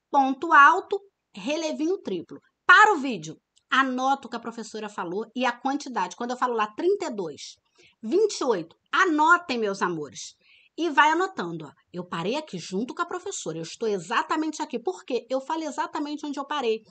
Ponto alto, relevinho triplo. Para o vídeo, anota o que a professora falou e a quantidade. Quando eu falo lá 32, 28, anotem, meus amores. E vai anotando, ó. Eu parei aqui junto com a professora. Eu estou exatamente aqui. porque Eu falei exatamente onde eu parei.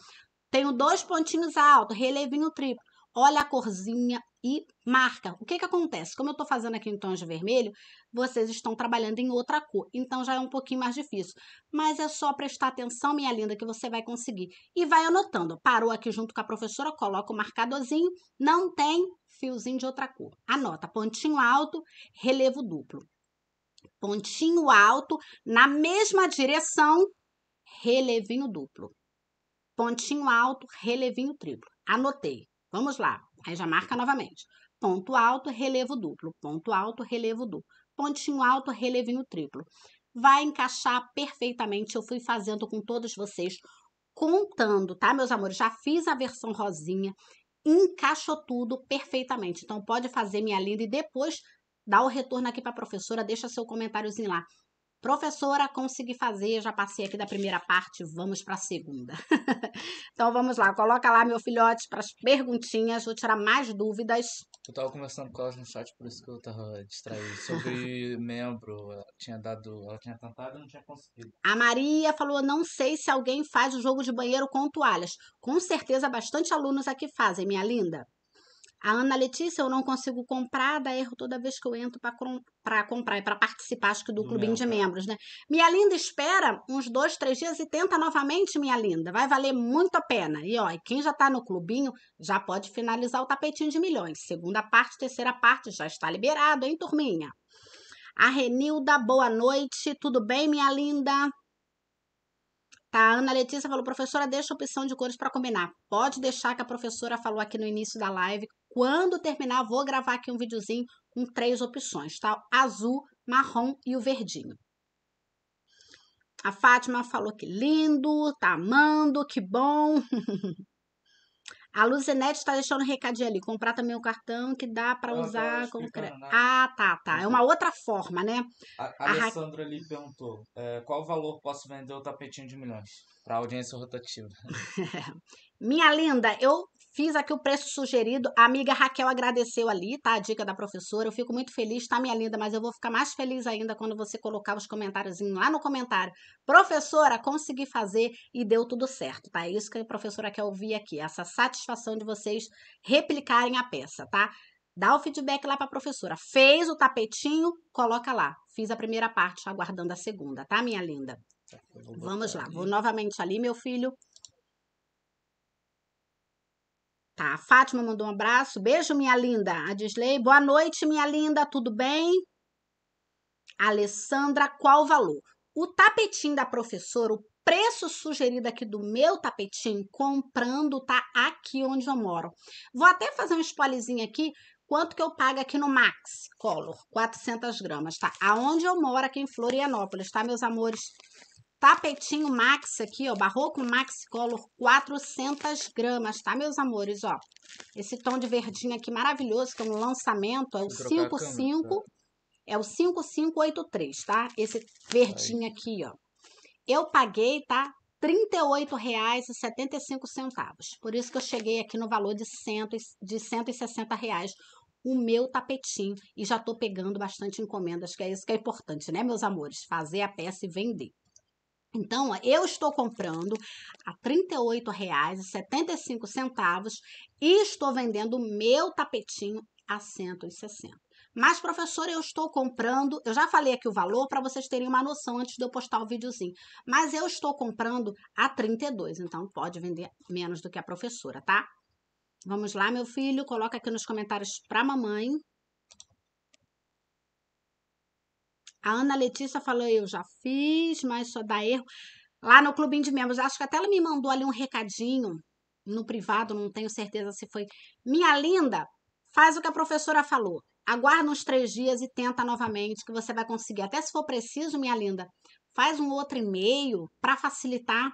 Tenho dois pontinhos altos, relevinho triplo. Olha a corzinha e marca. O que, que acontece? Como eu estou fazendo aqui em tons de vermelho, vocês estão trabalhando em outra cor. Então já é um pouquinho mais difícil. Mas é só prestar atenção, minha linda, que você vai conseguir. E vai anotando. Parou aqui junto com a professora, coloca o marcadorzinho. Não tem fiozinho de outra cor. Anota: pontinho alto, relevo duplo. Pontinho alto, na mesma direção, relevinho duplo. Pontinho alto, relevinho triplo. Anotei. Vamos lá. Aí já marca novamente. Ponto alto, relevo duplo. Ponto alto, relevo duplo pontinho alto, relevinho triplo. Vai encaixar perfeitamente. Eu fui fazendo com todos vocês, contando, tá, meus amores? Já fiz a versão rosinha, encaixou tudo perfeitamente. Então, pode fazer, minha linda, e depois dá o retorno aqui para a professora, deixa seu comentáriozinho lá. Professora, consegui fazer, já passei aqui da primeira parte, vamos para a segunda. então vamos lá, coloca lá, meu filhote, para as perguntinhas, vou tirar mais dúvidas. Eu tava conversando com elas no chat, por isso que eu tava distraído. Sobre membro, ela tinha dado. Ela tinha tentado e não tinha conseguido. A Maria falou: não sei se alguém faz o jogo de banheiro com toalhas. Com certeza, bastante alunos aqui fazem, minha linda. A Ana Letícia eu não consigo comprar, dá erro toda vez que eu entro para com, comprar e para participar acho que do clubinho de membros, né? Minha linda espera uns dois, três dias e tenta novamente, minha linda. Vai valer muito a pena. E ó, e quem já está no clubinho já pode finalizar o tapetinho de milhões. Segunda parte, terceira parte já está liberado, hein, turminha? A Renilda, boa noite. Tudo bem, minha linda? Tá, a Ana Letícia falou, professora, deixa a opção de cores para combinar. Pode deixar que a professora falou aqui no início da live, quando terminar, vou gravar aqui um videozinho com três opções, tá? Azul, marrom e o verdinho. A Fátima falou que lindo, tá amando, que bom. A Luzinete está deixando um recadinho ali. Comprar também o cartão que dá para tá usar Né? Ah, tá, tá. É uma outra forma, né? A, a, a Alessandra Ra... ali perguntou: é, qual valor posso vender o tapetinho de milhões para audiência rotativa? Minha linda, eu Fiz aqui o preço sugerido. A amiga Raquel agradeceu ali, tá? A dica da professora. Eu fico muito feliz, tá, minha linda? Mas eu vou ficar mais feliz ainda quando você colocar os comentários lá no comentário. Professora, consegui fazer e deu tudo certo, tá? É isso que a professora quer ouvir aqui. Essa satisfação de vocês replicarem a peça, tá? Dá o feedback lá para professora. Fez o tapetinho, coloca lá. Fiz a primeira parte, aguardando a segunda, tá, minha linda? Tá, Vamos lá, vou novamente ali, meu filho. Tá, a Fátima mandou um abraço. Beijo, minha linda. A Disley, boa noite, minha linda, tudo bem? Alessandra, qual o valor? O tapetinho da professora, o preço sugerido aqui do meu tapetinho, comprando, tá aqui onde eu moro. Vou até fazer um spoilerzinho aqui, quanto que eu pago aqui no Max Color, 400 gramas, tá? Aonde eu moro aqui em Florianópolis, tá, meus amores? Tapetinho Max aqui, ó, Barroco Max Color, 400 gramas, tá, meus amores? Ó, esse tom de verdinho aqui maravilhoso, que é um lançamento, é o 55, tá? é o 5583, tá? Esse verdinho aqui, ó. Eu paguei, tá? R$ 38,75. Por isso que eu cheguei aqui no valor de, cento, de 160 reais o meu tapetinho. E já tô pegando bastante encomendas, que é isso que é importante, né, meus amores? Fazer a peça e vender. Então, eu estou comprando a R$ 38,75 e estou vendendo o meu tapetinho a 160. Mas, professora, eu estou comprando. Eu já falei aqui o valor para vocês terem uma noção antes de eu postar o videozinho. Mas eu estou comprando a 32, então pode vender menos do que a professora, tá? Vamos lá, meu filho, coloca aqui nos comentários para mamãe. A Ana Letícia falou: eu já fiz, mas só dá erro. Lá no Clubinho de Membros, acho que até ela me mandou ali um recadinho no privado, não tenho certeza se foi. Minha linda, faz o que a professora falou. Aguarda uns três dias e tenta novamente, que você vai conseguir. Até se for preciso, minha linda, faz um outro e-mail para facilitar.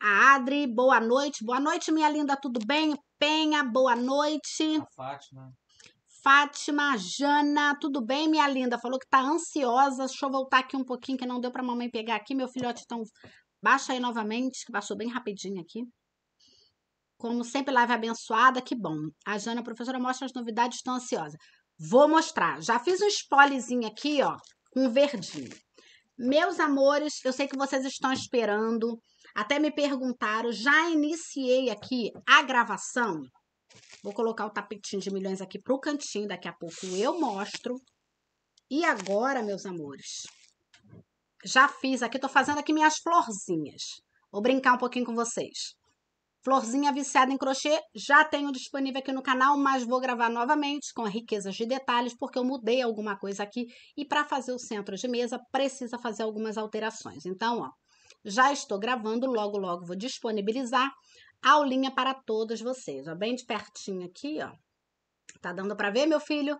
A Adri, boa noite. Boa noite, minha linda, tudo bem? Penha, boa noite. A Fátima. Fátima, Jana, tudo bem, minha linda? Falou que tá ansiosa. Deixa eu voltar aqui um pouquinho, que não deu pra mamãe pegar aqui. Meu filhote, então, baixa aí novamente, que baixou bem rapidinho aqui. Como sempre, live abençoada, que bom. A Jana, professora, mostra as novidades, estou ansiosa. Vou mostrar. Já fiz um spoilerzinho aqui, ó, com um verdinho. Meus amores, eu sei que vocês estão esperando. Até me perguntaram, já iniciei aqui a gravação Vou colocar o tapetinho de milhões aqui pro cantinho, daqui a pouco eu mostro. E agora, meus amores, já fiz aqui, tô fazendo aqui minhas florzinhas. Vou brincar um pouquinho com vocês. Florzinha viciada em crochê, já tenho disponível aqui no canal, mas vou gravar novamente com riquezas de detalhes, porque eu mudei alguma coisa aqui e para fazer o centro de mesa precisa fazer algumas alterações. Então, ó, já estou gravando, logo logo vou disponibilizar aulinha para todos vocês, ó, bem de pertinho aqui, ó. Tá dando para ver, meu filho?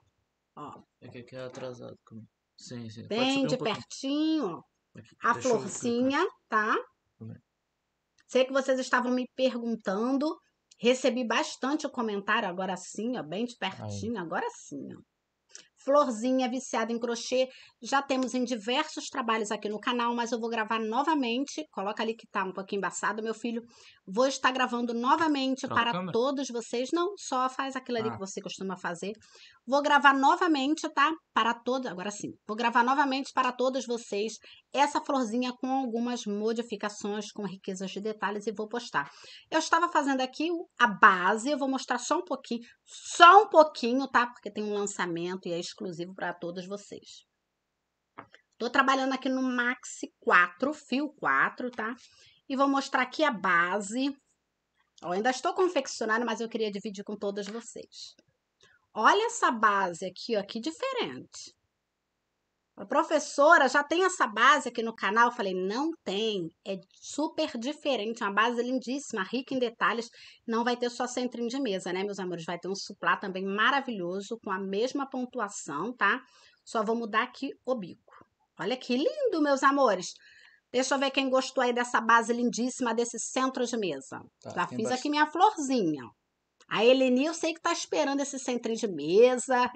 Ó. É que aqui é atrasado comigo. Sim, sim. Bem de um pertinho, ó. a florzinha, tá? Sei que vocês estavam me perguntando. Recebi bastante o comentário agora sim, ó, bem de pertinho, Aí. agora sim, ó florzinha viciada em crochê. Já temos em diversos trabalhos aqui no canal, mas eu vou gravar novamente. Coloca ali que tá um pouquinho embaçado, meu filho. Vou estar gravando novamente Troca tá para todos vocês. Não, só faz aquilo ali ah. que você costuma fazer. Vou gravar novamente, tá? Para todos, agora sim. Vou gravar novamente para todos vocês essa florzinha com algumas modificações, com riquezas de detalhes e vou postar. Eu estava fazendo aqui a base, eu vou mostrar só um pouquinho, só um pouquinho, tá? Porque tem um lançamento e é exclusivo para todos vocês. Tô trabalhando aqui no Maxi 4, fio 4, tá? E vou mostrar aqui a base. Ó, ainda estou confeccionando, mas eu queria dividir com todas vocês. Olha essa base aqui, ó, que diferente. A professora, já tem essa base aqui no canal? Eu falei, não tem. É super diferente, é uma base lindíssima, rica em detalhes. Não vai ter só centrinho de mesa, né, meus amores? Vai ter um suplá também maravilhoso, com a mesma pontuação, tá? Só vou mudar aqui o bico. Olha que lindo, meus amores! Deixa eu ver quem gostou aí dessa base lindíssima, desse centro de mesa. Tá, já fiz aqui minha florzinha. A Eleni, eu sei que está esperando esse centrinho de mesa.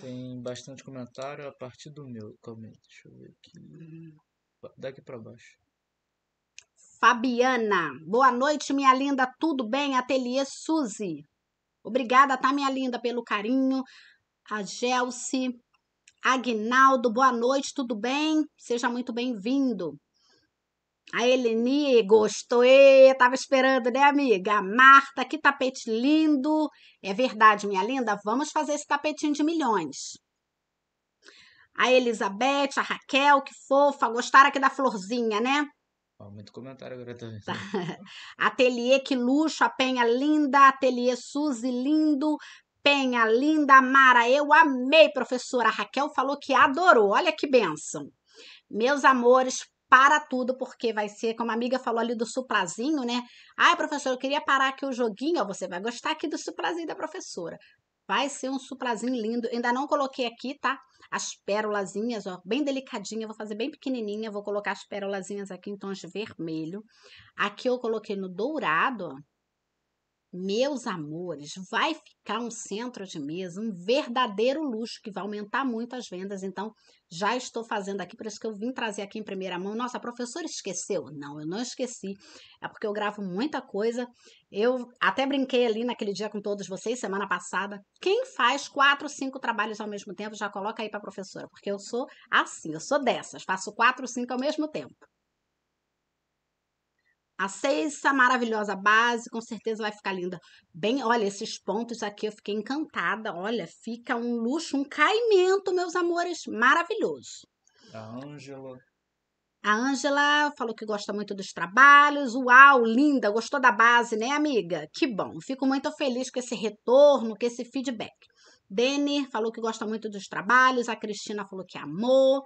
Tem bastante comentário a partir do meu. comentário. deixa eu ver aqui. Daqui para baixo. Fabiana, boa noite, minha linda. Tudo bem? Ateliê Suzy. Obrigada, tá, minha linda, pelo carinho. A Gelsi. Agnaldo, boa noite, tudo bem? Seja muito bem-vindo. A Eleni gostou, e tava esperando, né, amiga? A Marta, que tapete lindo! É verdade, minha linda, vamos fazer esse tapetinho de milhões. A Elizabeth, a Raquel, que fofa, gostaram aqui da florzinha, né? Muito comentário agora também. Tá. Ateliê, que luxo, a Penha linda, Ateliê Suzy lindo, Penha linda, Mara, eu amei, professora. A Raquel falou que adorou, olha que benção. Meus amores, para tudo, porque vai ser, como a amiga falou ali do suprazinho, né? Ai, professora, eu queria parar aqui o joguinho. Ó, você vai gostar aqui do suprazinho da professora. Vai ser um suprazinho lindo. Ainda não coloquei aqui, tá? As pérolazinhas, ó, bem delicadinha. Vou fazer bem pequenininha. Vou colocar as pérolazinhas aqui em tons de vermelho. Aqui eu coloquei no dourado, ó. Meus amores, vai ficar um centro de mesa, um verdadeiro luxo que vai aumentar muito as vendas. Então, já estou fazendo aqui, por isso que eu vim trazer aqui em primeira mão. Nossa, a professora esqueceu? Não, eu não esqueci. É porque eu gravo muita coisa. Eu até brinquei ali naquele dia com todos vocês, semana passada. Quem faz quatro, cinco trabalhos ao mesmo tempo, já coloca aí para a professora, porque eu sou assim, eu sou dessas, faço quatro, cinco ao mesmo tempo. A cesta maravilhosa base, com certeza vai ficar linda. Bem, olha, esses pontos aqui eu fiquei encantada. Olha, fica um luxo, um caimento, meus amores. Maravilhoso. A Ângela. A Ângela falou que gosta muito dos trabalhos. Uau, linda, gostou da base, né, amiga? Que bom. Fico muito feliz com esse retorno, com esse feedback. Dene falou que gosta muito dos trabalhos. A Cristina falou que amou.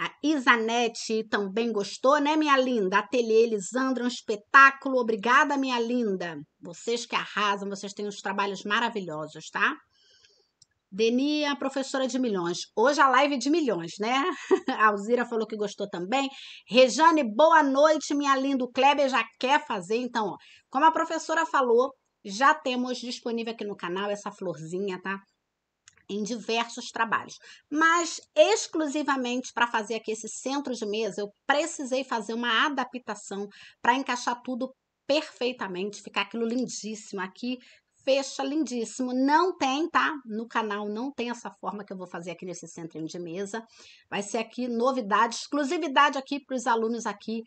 A Isanete também gostou, né, minha linda? Ateliê Elisandra, um espetáculo. Obrigada, minha linda. Vocês que arrasam, vocês têm uns trabalhos maravilhosos, tá? Denia, professora de milhões. Hoje a live é de milhões, né? A Alzira falou que gostou também. Rejane, boa noite, minha linda. O Kleber já quer fazer, então, ó. Como a professora falou, já temos disponível aqui no canal essa florzinha, tá? em diversos trabalhos, mas exclusivamente para fazer aqui esse centro de mesa, eu precisei fazer uma adaptação para encaixar tudo perfeitamente, ficar aquilo lindíssimo aqui, fecha lindíssimo. Não tem, tá? No canal não tem essa forma que eu vou fazer aqui nesse centrinho de mesa. Vai ser aqui novidade, exclusividade aqui para os alunos aqui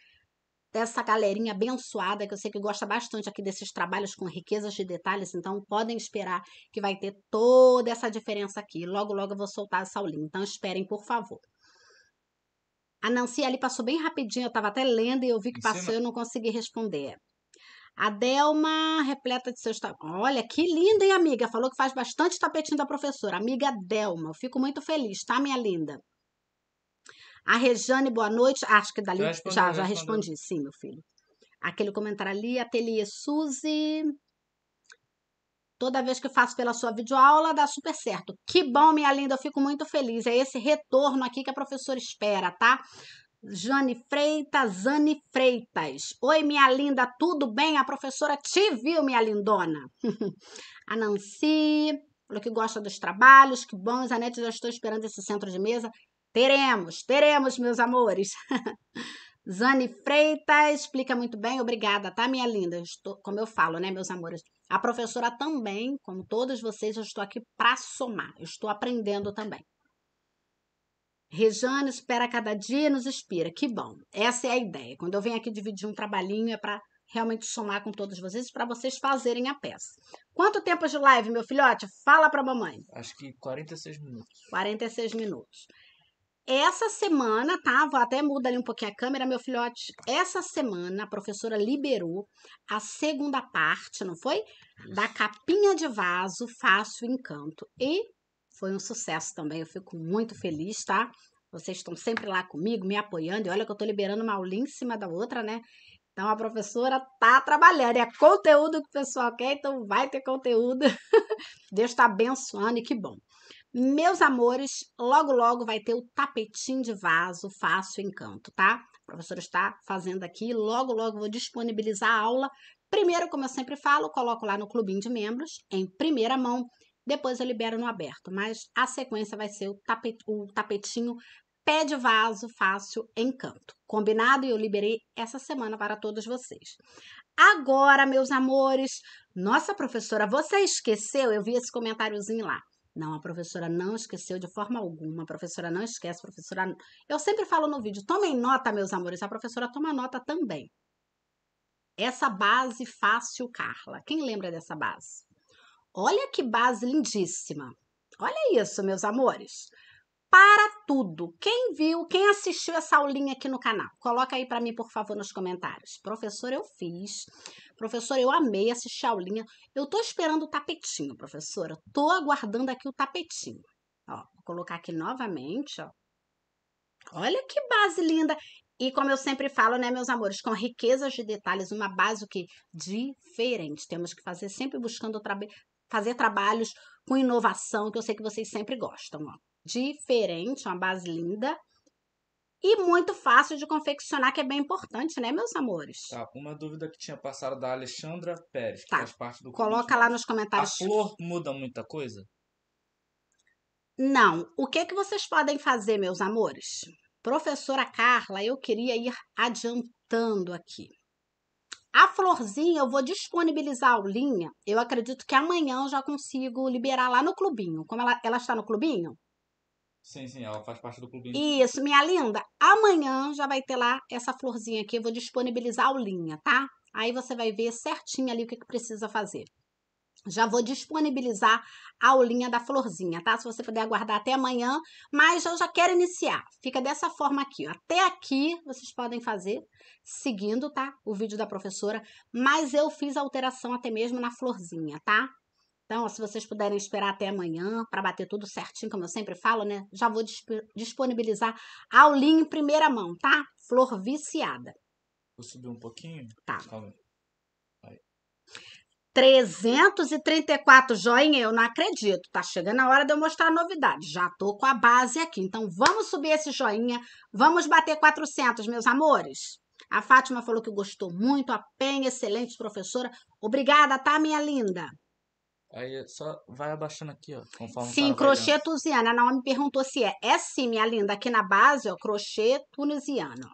dessa galerinha abençoada, que eu sei que gosta bastante aqui desses trabalhos com riquezas de detalhes, então podem esperar que vai ter toda essa diferença aqui. Logo, logo eu vou soltar essa aulinha, então esperem, por favor. A Nancy ali passou bem rapidinho, eu estava até lendo e eu vi que passou e eu não consegui responder. A Delma, repleta de seus tapetes. Olha, que linda, hein, amiga? Falou que faz bastante tapetinho da professora. Amiga Delma, eu fico muito feliz, tá, minha linda? A Rejane, boa noite. Ah, acho que dali já, já, já respondi, sim, meu filho. Aquele comentário ali, ateliê Suzy. Toda vez que faço pela sua videoaula, dá super certo. Que bom, minha linda, eu fico muito feliz. É esse retorno aqui que a professora espera, tá? Jane Freitas, Anne Freitas. Oi, minha linda, tudo bem? A professora te viu, minha lindona. a Nancy, falou que gosta dos trabalhos, que bom, Zanete, já estou esperando esse centro de mesa. Teremos, teremos, meus amores. Zane Freitas explica muito bem, obrigada, tá, minha linda? estou, como eu falo, né, meus amores? A professora também, como todos vocês, eu estou aqui para somar, eu estou aprendendo também. Rejane espera cada dia e nos inspira, que bom. Essa é a ideia. Quando eu venho aqui dividir um trabalhinho é para realmente somar com todos vocês, para vocês fazerem a peça. Quanto tempo de live, meu filhote? Fala para mamãe. Acho que 46 minutos. 46 minutos. Essa semana, tá? Vou até mudar ali um pouquinho a câmera, meu filhote. Essa semana a professora liberou a segunda parte, não foi? Isso. Da capinha de vaso Fácil Encanto. E foi um sucesso também. Eu fico muito feliz, tá? Vocês estão sempre lá comigo, me apoiando. E olha que eu tô liberando uma aulinha em cima da outra, né? Então a professora tá trabalhando, é conteúdo que o pessoal quer, então vai ter conteúdo. Deus tá abençoando e que bom. Meus amores, logo logo vai ter o tapetinho de vaso fácil Encanto, tá? A professora está fazendo aqui, logo logo vou disponibilizar a aula. Primeiro, como eu sempre falo, coloco lá no clubinho de membros, em primeira mão. Depois eu libero no aberto, mas a sequência vai ser o, tapet, o tapetinho pé de vaso fácil encanto. Combinado? E eu liberei essa semana para todos vocês. Agora, meus amores, nossa professora, você esqueceu? Eu vi esse comentáriozinho lá. Não, a professora não esqueceu de forma alguma. A professora não esquece, a professora. Eu sempre falo no vídeo: tomem nota, meus amores. A professora toma nota também. Essa base fácil, Carla. Quem lembra dessa base? Olha que base lindíssima. Olha isso, meus amores para tudo. Quem viu, quem assistiu essa aulinha aqui no canal? Coloca aí para mim, por favor, nos comentários. Professor, eu fiz. Professor, eu amei assistir a aulinha. Eu tô esperando o tapetinho, professora. Tô aguardando aqui o tapetinho. Ó, vou colocar aqui novamente, ó. Olha que base linda! E como eu sempre falo, né, meus amores, com riquezas de detalhes, uma base o quê? Diferente. Temos que fazer sempre buscando tra fazer trabalhos com inovação, que eu sei que vocês sempre gostam, ó diferente, uma base linda e muito fácil de confeccionar, que é bem importante, né, meus amores? Tá, uma dúvida que tinha passado da Alexandra Pérez, que tá. faz parte do Coloca curso. lá nos comentários. A flor muda muita coisa? Não. O que é que vocês podem fazer, meus amores? Professora Carla, eu queria ir adiantando aqui. A florzinha eu vou disponibilizar a aulinha. Eu acredito que amanhã eu já consigo liberar lá no clubinho. Como ela, ela está no clubinho? Sim, sim, ela faz parte do clube Isso, minha linda. Amanhã já vai ter lá essa florzinha aqui. Eu vou disponibilizar a aulinha, tá? Aí você vai ver certinho ali o que, que precisa fazer. Já vou disponibilizar a aulinha da florzinha, tá? Se você puder aguardar até amanhã, mas eu já quero iniciar. Fica dessa forma aqui, ó. Até aqui vocês podem fazer seguindo, tá? O vídeo da professora, mas eu fiz a alteração até mesmo na florzinha, tá? Então, se vocês puderem esperar até amanhã para bater tudo certinho, como eu sempre falo, né? Já vou disp disponibilizar aulinha em primeira mão, tá? Flor viciada. Vou subir um pouquinho? Tá. Calma. Aí. 334 joinha, eu não acredito. Tá chegando a hora de eu mostrar a novidade. Já tô com a base aqui. Então, vamos subir esse joinha. Vamos bater 400, meus amores. A Fátima falou que gostou muito. A Penha, excelente professora. Obrigada, tá, minha linda? Aí só vai abaixando aqui, ó. Conforme Sim, crochê tunisiano. A Naomi perguntou se é. É sim, minha linda. Aqui na base, ó, crochê tunisiano.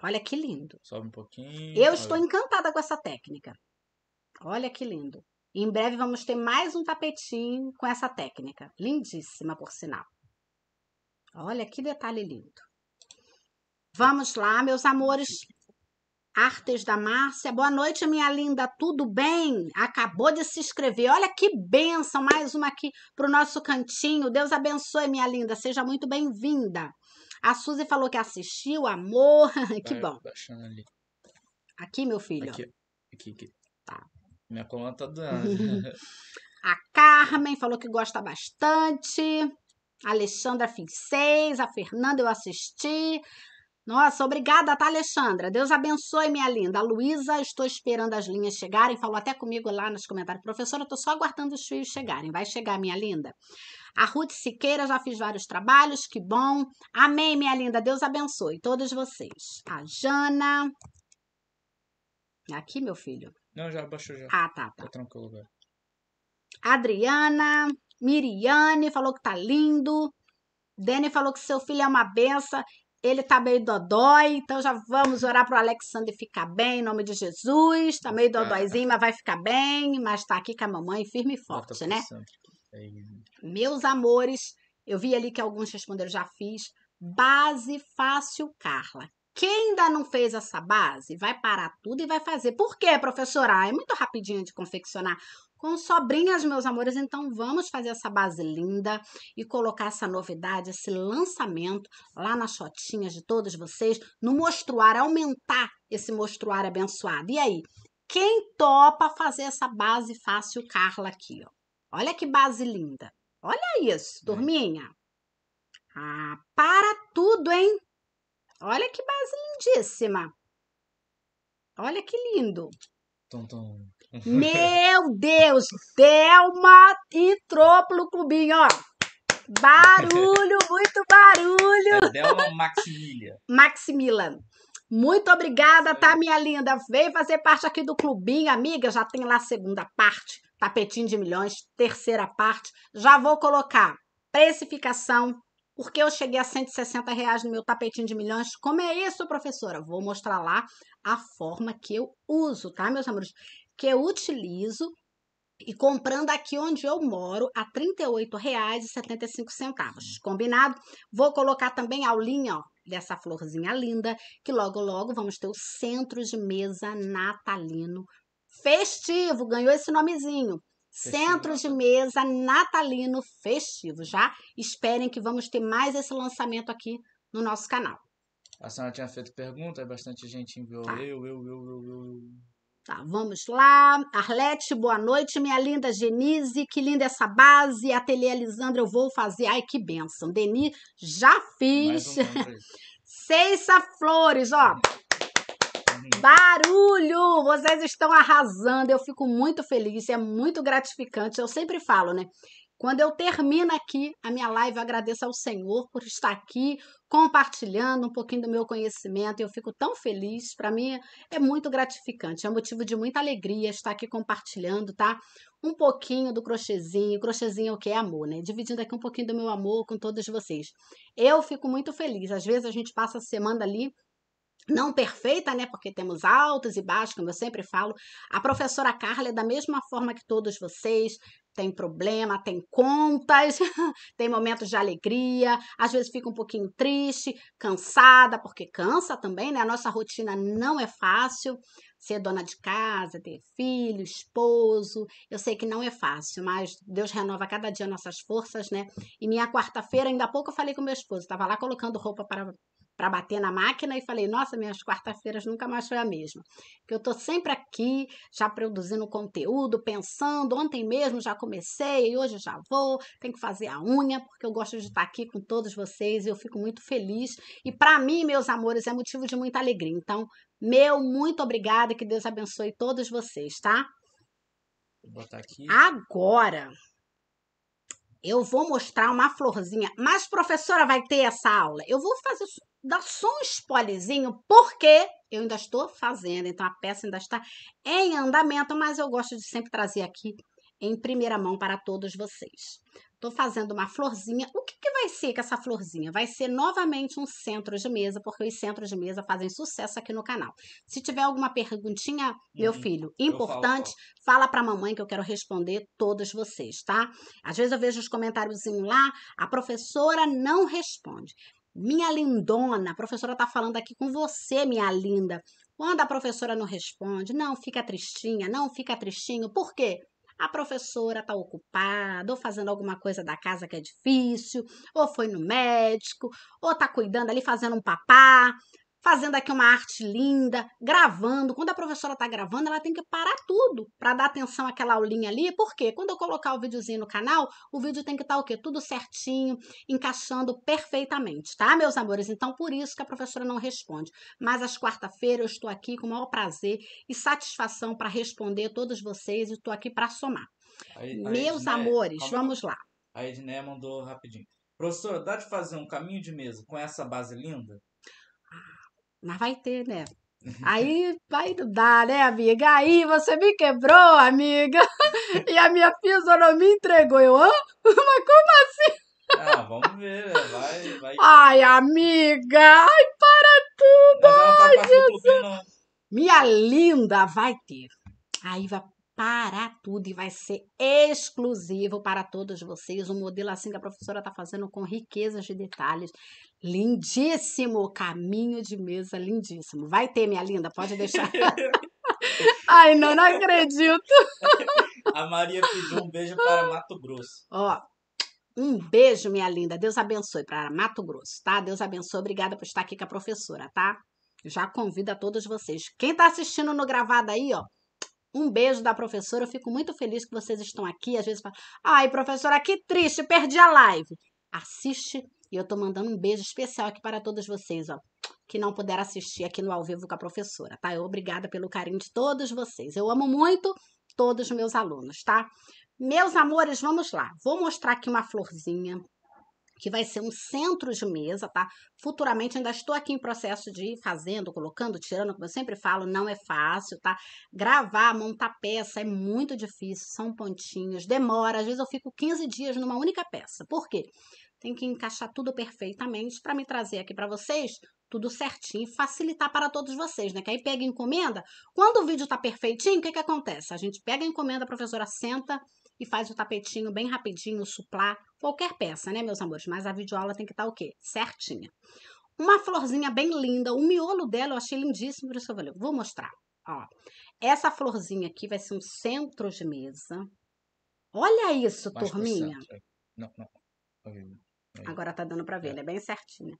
Olha que lindo. Sobe um pouquinho. Eu olha. estou encantada com essa técnica. Olha que lindo. Em breve vamos ter mais um tapetinho com essa técnica. Lindíssima, por sinal. Olha que detalhe lindo. Vamos lá, meus amores. Artes da Márcia. Boa noite, minha linda. Tudo bem? Acabou de se inscrever. Olha que benção! Mais uma aqui para o nosso cantinho. Deus abençoe, minha linda. Seja muito bem-vinda. A Suzy falou que assistiu, amor. que bom. Aqui, meu filho. Aqui, aqui, aqui. Tá. Minha coluna tá dando. a Carmen falou que gosta bastante. A Alexandra seis, a Fernanda eu assisti. Nossa, obrigada, tá, Alexandra? Deus abençoe, minha linda. A Luísa, estou esperando as linhas chegarem. Falou até comigo lá nos comentários. Professora, estou só aguardando os fios chegarem. Vai chegar, minha linda. A Ruth Siqueira, já fiz vários trabalhos, que bom. Amém, minha linda. Deus abençoe todos vocês. A Jana. Aqui, meu filho? Não, já baixou já. Ah, tá, tá. Tá tranquilo, velho. Adriana. Miriane falou que tá lindo. Dani falou que seu filho é uma benção ele tá meio dodói, então já vamos orar pro Alexandre ficar bem, em nome de Jesus. Tá meio dodóizinho, mas vai ficar bem, mas tá aqui com a mamãe firme e forte, né? É Meus amores, eu vi ali que alguns responderam, já fiz. Base fácil, Carla. Quem ainda não fez essa base, vai parar tudo e vai fazer. Por quê, professora? Ah, é muito rapidinho de confeccionar com sobrinhas, meus amores. Então vamos fazer essa base linda e colocar essa novidade, esse lançamento lá nas fotinhas de todos vocês, no mostruário, aumentar esse mostruário abençoado. E aí, quem topa fazer essa base fácil Carla aqui, ó? Olha que base linda. Olha isso, Dorminha. Né? Ah, para tudo, hein? Olha que base lindíssima. Olha que lindo. Meu Deus! Thelma entrou pro clubinho, ó. Barulho, muito barulho! É Delma Maximilian. Maximilian. Muito obrigada, tá, minha linda? Vem fazer parte aqui do clubinho, amiga. Já tem lá a segunda parte, tapetinho de milhões, terceira parte. Já vou colocar precificação, porque eu cheguei a 160 reais no meu tapetinho de milhões. Como é isso, professora? Vou mostrar lá a forma que eu uso, tá, meus amores? Que eu utilizo e comprando aqui onde eu moro a R$ 38,75. Uhum. Combinado? Vou colocar também a aulinha, ó, dessa florzinha linda, que logo logo vamos ter o centro de mesa natalino festivo, ganhou esse nomezinho. Centro de mesa natalino festivo. Já esperem que vamos ter mais esse lançamento aqui no nosso canal. A senhora tinha feito pergunta, bastante gente enviou. Tá. Eu, eu, eu, eu, eu. Tá, vamos lá. Arlete, boa noite, minha linda Genise. Que linda essa base. Ateliê Lisandra, eu vou fazer. Ai, que benção. Deni, já fiz. Mais um Seissa Flores, ó barulho! Vocês estão arrasando, eu fico muito feliz, é muito gratificante. Eu sempre falo, né? Quando eu termino aqui a minha live, eu agradeço ao Senhor por estar aqui compartilhando um pouquinho do meu conhecimento. Eu fico tão feliz, para mim é muito gratificante, é motivo de muita alegria estar aqui compartilhando, tá? Um pouquinho do crochêzinho, crochêzinho é o que é amor, né? Dividindo aqui um pouquinho do meu amor com todos vocês. Eu fico muito feliz. Às vezes a gente passa a semana ali não perfeita, né? Porque temos altos e baixos, como eu sempre falo. A professora Carla é da mesma forma que todos vocês. Tem problema, tem contas, tem momentos de alegria, às vezes fica um pouquinho triste, cansada, porque cansa também, né? A nossa rotina não é fácil. Ser dona de casa, ter filho, esposo, eu sei que não é fácil, mas Deus renova cada dia nossas forças, né? E minha quarta-feira, ainda há pouco eu falei com meu esposo, estava lá colocando roupa para para bater na máquina e falei: nossa, minhas quarta-feiras nunca mais foi a mesma. Que eu estou sempre aqui, já produzindo conteúdo, pensando. Ontem mesmo já comecei e hoje já vou. Tenho que fazer a unha, porque eu gosto de estar aqui com todos vocês e eu fico muito feliz. E para mim, meus amores, é motivo de muita alegria. Então, meu muito obrigada, que Deus abençoe todos vocês, tá? Vou botar aqui. Agora. Eu vou mostrar uma florzinha. Mas, professora, vai ter essa aula? Eu vou fazer dar só um spoilerzinho, porque eu ainda estou fazendo, então a peça ainda está em andamento, mas eu gosto de sempre trazer aqui em primeira mão para todos vocês. Estou fazendo uma florzinha. O que, que vai ser com essa florzinha? Vai ser novamente um centro de mesa, porque os centros de mesa fazem sucesso aqui no canal. Se tiver alguma perguntinha, uhum. meu filho, importante, fala para a mamãe que eu quero responder todos vocês, tá? Às vezes eu vejo os comentáriozinhos lá, a professora não responde. Minha lindona, a professora está falando aqui com você, minha linda. Quando a professora não responde, não fica tristinha, não fica tristinho. Por quê? A professora está ocupada, ou fazendo alguma coisa da casa que é difícil, ou foi no médico, ou está cuidando ali, fazendo um papá, fazendo aqui uma arte linda, gravando. Quando a professora está gravando, ela tem que parar tudo para dar atenção àquela aulinha ali. Porque Quando eu colocar o videozinho no canal, o vídeo tem que estar tá, o quê? Tudo certinho, encaixando perfeitamente, tá, meus amores? Então, por isso que a professora não responde. Mas às quarta feiras eu estou aqui com o maior prazer e satisfação para responder todos vocês e estou aqui para somar. meus amores, vamos lá. A Edneia mandou rapidinho. Professora, dá de fazer um caminho de mesa com essa base linda? Mas vai ter, né? Uhum. Aí vai dar, né, amiga? Aí você me quebrou, amiga. E a minha fisionomia entregou. Eu, hã? Mas como assim? Ah, vamos ver, né? vai, vai. Ai, amiga! Ai, para tudo! Tá Ai, Jesus! Né? Minha linda vai ter. Aí vai parar tudo e vai ser exclusivo para todos vocês. Um modelo assim que a professora está fazendo com riquezas de detalhes. Lindíssimo caminho de mesa, lindíssimo. Vai ter, minha linda, pode deixar. Ai, não, não acredito. A Maria pediu um beijo para Mato Grosso. Ó, um beijo, minha linda. Deus abençoe para Mato Grosso, tá? Deus abençoe. Obrigada por estar aqui com a professora, tá? Já convido a todos vocês. Quem está assistindo no gravado aí, ó, um beijo da professora. Eu fico muito feliz que vocês estão aqui. Às vezes fala, ai, professora, que triste, perdi a live. Assiste e eu tô mandando um beijo especial aqui para todas vocês, ó, que não puderam assistir aqui no Ao Vivo com a professora, tá? Eu obrigada pelo carinho de todos vocês. Eu amo muito todos os meus alunos, tá? Meus amores, vamos lá. Vou mostrar aqui uma florzinha que vai ser um centro de mesa, tá? Futuramente ainda estou aqui em processo de ir fazendo, colocando, tirando, como eu sempre falo, não é fácil, tá? Gravar, montar peça é muito difícil, são pontinhos, demora, às vezes eu fico 15 dias numa única peça. Por quê? Tem que encaixar tudo perfeitamente para me trazer aqui para vocês tudo certinho, facilitar para todos vocês, né? Que aí pega encomenda. Quando o vídeo tá perfeitinho, o que que acontece? A gente pega a encomenda, a professora senta e faz o tapetinho bem rapidinho, suplar qualquer peça, né, meus amores? Mas a videoaula tem que estar tá, o quê? Certinha. Uma florzinha bem linda, o miolo dela eu achei lindíssimo, por isso eu falei, vou mostrar. Ó, essa florzinha aqui vai ser um centro de mesa. Olha isso, tá turminha. É. Não, não. É. Agora tá dando pra ver, né ela é bem certinha.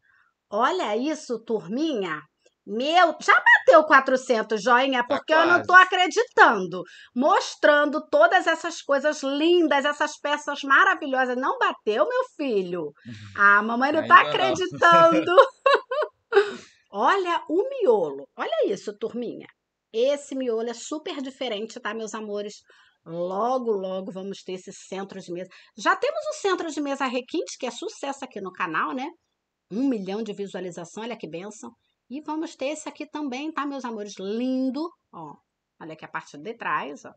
Olha isso, turminha. Meu, já bateu 400 joinha, tá porque tá eu não tô acreditando. Mostrando todas essas coisas lindas, essas peças maravilhosas. Não bateu, meu filho? Uhum. Ah, mamãe não Ainda tá acreditando. Não. Olha o miolo. Olha isso, turminha. Esse miolo é super diferente, tá, meus amores? Logo, logo vamos ter esses centros de mesa. Já temos o centro de mesa Requinte, que é sucesso aqui no canal, né? Um milhão de visualização, olha que benção. E vamos ter esse aqui também, tá, meus amores? Lindo, ó. Olha aqui a parte de trás, ó.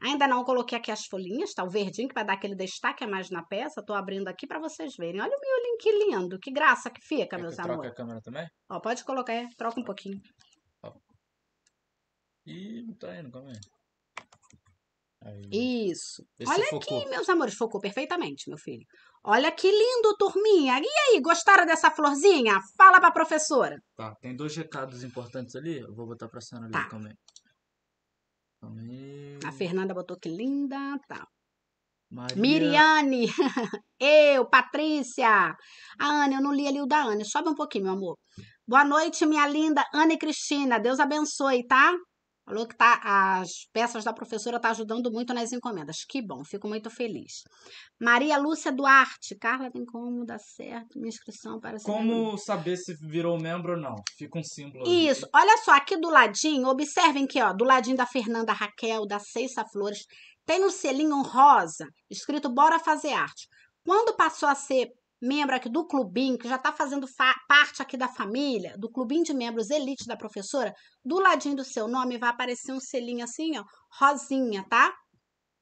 Ainda não coloquei aqui as folhinhas, tá? O verdinho que vai dar aquele destaque a mais na peça. Tô abrindo aqui para vocês verem. Olha o miolinho, que lindo. Que graça que fica, Quer meus amores. Troca a câmera também? Ó, pode colocar, é. Troca um pouquinho. Ó. Ih, não tá indo, calma aí. Aí. Isso. Esse Olha focou. aqui, meus amores, focou perfeitamente, meu filho. Olha que lindo, turminha. E aí, gostaram dessa florzinha? Fala pra professora. Tá, tem dois recados importantes ali. Eu vou botar pra senhora tá. ali também. também. A Fernanda botou que linda. Tá. Maria... Miriane. eu, Patrícia. A Ana, eu não li ali o da Ana. Sobe um pouquinho, meu amor. Boa noite, minha linda Ana e Cristina. Deus abençoe, tá? Falou que tá, as peças da professora tá ajudando muito nas encomendas. Que bom, fico muito feliz. Maria Lúcia Duarte. Carla, tem como dar certo minha inscrição para Como saber se virou membro ou não? Fica um símbolo. Isso. Ali. Olha só, aqui do ladinho, observem que, ó, do ladinho da Fernanda Raquel, da Ceissa Flores, tem um selinho rosa escrito Bora Fazer Arte. Quando passou a ser membro aqui do clubinho, que já está fazendo parte aqui da família, do clubinho de membros elite da professora, do ladinho do seu nome vai aparecer um selinho assim, ó, rosinha, tá?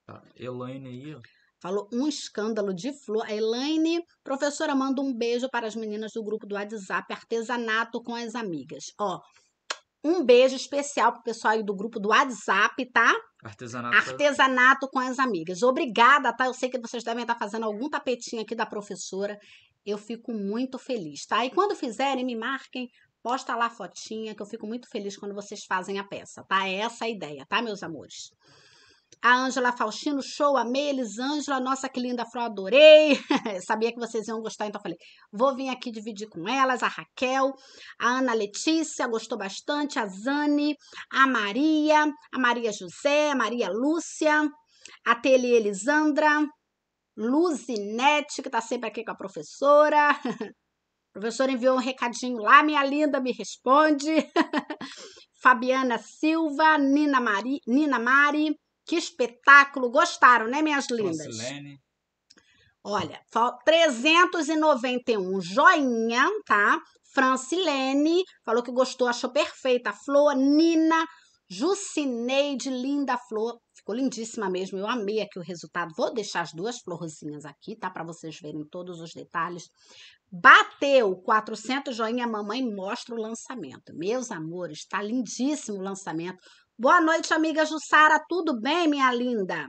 Tá. Elaine aí, ó. Falou um escândalo de flor. A Elaine, professora, manda um beijo para as meninas do grupo do WhatsApp Artesanato com as Amigas. Ó, um beijo especial pro pessoal aí do grupo do WhatsApp, tá? Artesanato. Artesanato com as amigas. Obrigada, tá? Eu sei que vocês devem estar tá fazendo algum tapetinho aqui da professora. Eu fico muito feliz, tá? E quando fizerem, me marquem, posta lá a fotinha, que eu fico muito feliz quando vocês fazem a peça, tá? É essa a ideia, tá, meus amores? a Ângela Faustino, show, amei, Elisângela, nossa que linda Fro, adorei, sabia que vocês iam gostar, então falei, vou vir aqui dividir com elas, a Raquel, a Ana Letícia, gostou bastante, a Zane, a Maria, a Maria José, a Maria Lúcia, a Tele Elisandra, Luzinete, que está sempre aqui com a professora, a professora enviou um recadinho lá, minha linda, me responde, Fabiana Silva, Nina Mari, Nina Mari que espetáculo! Gostaram, né, minhas lindas? Lucilene. Olha, 391 joinha, tá? Francilene falou que gostou, achou perfeita a flor. Nina, Jucineide, linda flor. Ficou lindíssima mesmo. Eu amei aqui o resultado. Vou deixar as duas florzinhas aqui, tá? Para vocês verem todos os detalhes. Bateu 400 joinha, mamãe mostra o lançamento. Meus amores, tá lindíssimo o lançamento. Boa noite, amiga Jussara. Tudo bem, minha linda?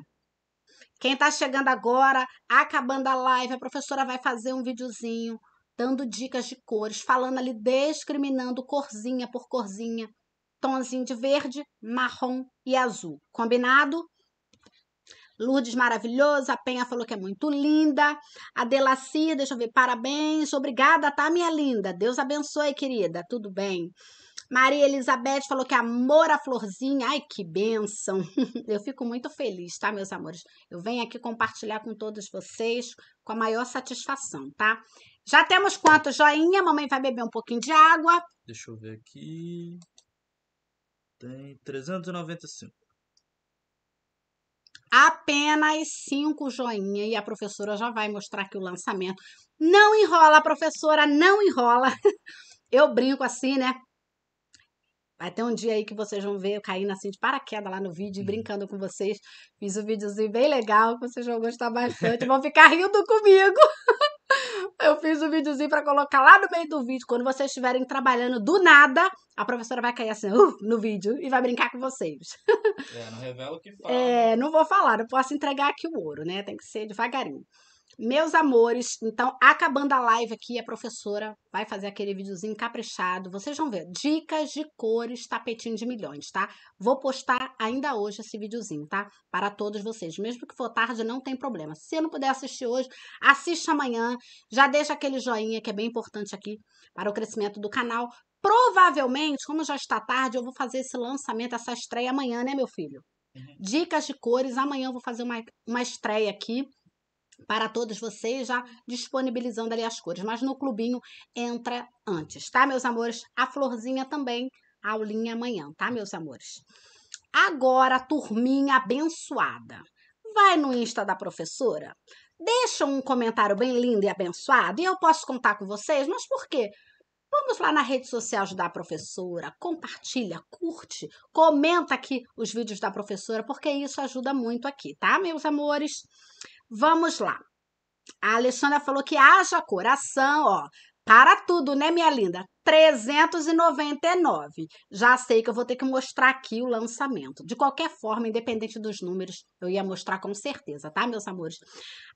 Quem está chegando agora, acabando a live, a professora vai fazer um videozinho dando dicas de cores, falando ali, discriminando corzinha por corzinha, tonzinho de verde, marrom e azul. Combinado? Lourdes maravilhosa, a Penha falou que é muito linda. A Delaci, deixa eu ver, parabéns. Obrigada, tá, minha linda? Deus abençoe, querida. Tudo bem. Maria Elizabeth falou que amor a florzinha. Ai, que benção. Eu fico muito feliz, tá, meus amores? Eu venho aqui compartilhar com todos vocês com a maior satisfação, tá? Já temos quanto joinha? Mamãe vai beber um pouquinho de água. Deixa eu ver aqui. Tem 395. Apenas cinco joinha e a professora já vai mostrar aqui o lançamento. Não enrola, professora, não enrola. Eu brinco assim, né? Vai ter um dia aí que vocês vão ver eu caindo assim de paraquedas lá no vídeo, hum. brincando com vocês. Fiz um videozinho bem legal, que vocês vão gostar bastante. vão ficar rindo comigo. eu fiz um videozinho para colocar lá no meio do vídeo. Quando vocês estiverem trabalhando do nada, a professora vai cair assim uh, no vídeo e vai brincar com vocês. é, não revela o que é, fala. É, não vou falar, não posso entregar aqui o ouro, né? Tem que ser devagarinho. Meus amores, então, acabando a live aqui, a professora vai fazer aquele videozinho caprichado. Vocês vão ver. Dicas de cores, tapetinho de milhões, tá? Vou postar ainda hoje esse videozinho, tá? Para todos vocês. Mesmo que for tarde, não tem problema. Se eu não puder assistir hoje, assista amanhã. Já deixa aquele joinha que é bem importante aqui para o crescimento do canal. Provavelmente, como já está tarde, eu vou fazer esse lançamento, essa estreia amanhã, né, meu filho? Uhum. Dicas de cores. Amanhã eu vou fazer uma, uma estreia aqui para todos vocês, já disponibilizando ali as cores. Mas no clubinho entra antes, tá, meus amores? A florzinha também, aulinha amanhã, tá, meus amores? Agora, turminha abençoada. Vai no Insta da professora, deixa um comentário bem lindo e abençoado, e eu posso contar com vocês, mas por quê? Vamos lá na rede social ajudar a professora, compartilha, curte, comenta aqui os vídeos da professora, porque isso ajuda muito aqui, tá, meus amores? Vamos lá. A Alessandra falou que haja coração, ó. Para tudo, né, minha linda? 399. Já sei que eu vou ter que mostrar aqui o lançamento. De qualquer forma, independente dos números, eu ia mostrar com certeza, tá, meus amores?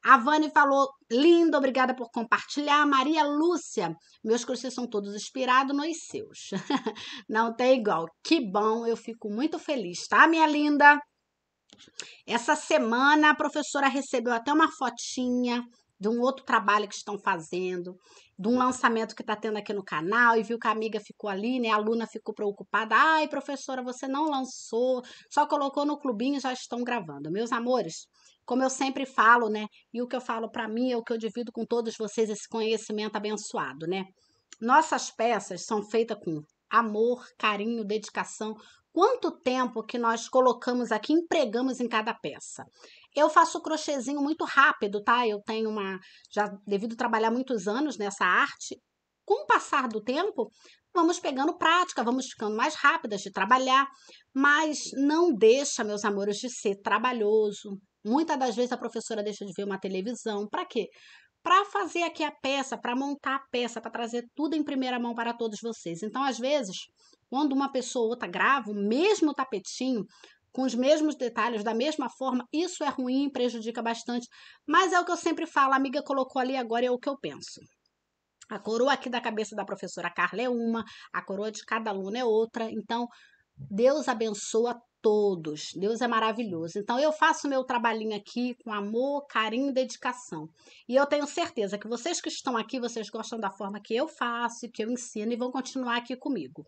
A Vani falou: linda, obrigada por compartilhar. Maria Lúcia, meus crochês são todos inspirados nos seus. Não tem igual. Que bom, eu fico muito feliz, tá, minha linda? Essa semana a professora recebeu até uma fotinha de um outro trabalho que estão fazendo, de um lançamento que está tendo aqui no canal, e viu que a amiga ficou ali, né? A aluna ficou preocupada. Ai, professora, você não lançou, só colocou no clubinho e já estão gravando. Meus amores, como eu sempre falo, né? E o que eu falo para mim é o que eu divido com todos vocês, esse conhecimento abençoado, né? Nossas peças são feitas com amor, carinho, dedicação, quanto tempo que nós colocamos aqui, empregamos em cada peça. Eu faço crochêzinho muito rápido, tá? Eu tenho uma. Já devido trabalhar muitos anos nessa arte. Com o passar do tempo, vamos pegando prática, vamos ficando mais rápidas de trabalhar, mas não deixa, meus amores, de ser trabalhoso. Muitas das vezes a professora deixa de ver uma televisão. Para quê? para fazer aqui a peça, para montar a peça, para trazer tudo em primeira mão para todos vocês. Então, às vezes, quando uma pessoa ou outra grava o mesmo tapetinho, com os mesmos detalhes, da mesma forma, isso é ruim, prejudica bastante. Mas é o que eu sempre falo, a amiga colocou ali agora, é o que eu penso. A coroa aqui da cabeça da professora Carla é uma, a coroa de cada aluno é outra. Então, Deus abençoa todos. Deus é maravilhoso. Então, eu faço meu trabalhinho aqui com amor, carinho e dedicação. E eu tenho certeza que vocês que estão aqui, vocês gostam da forma que eu faço, que eu ensino e vão continuar aqui comigo.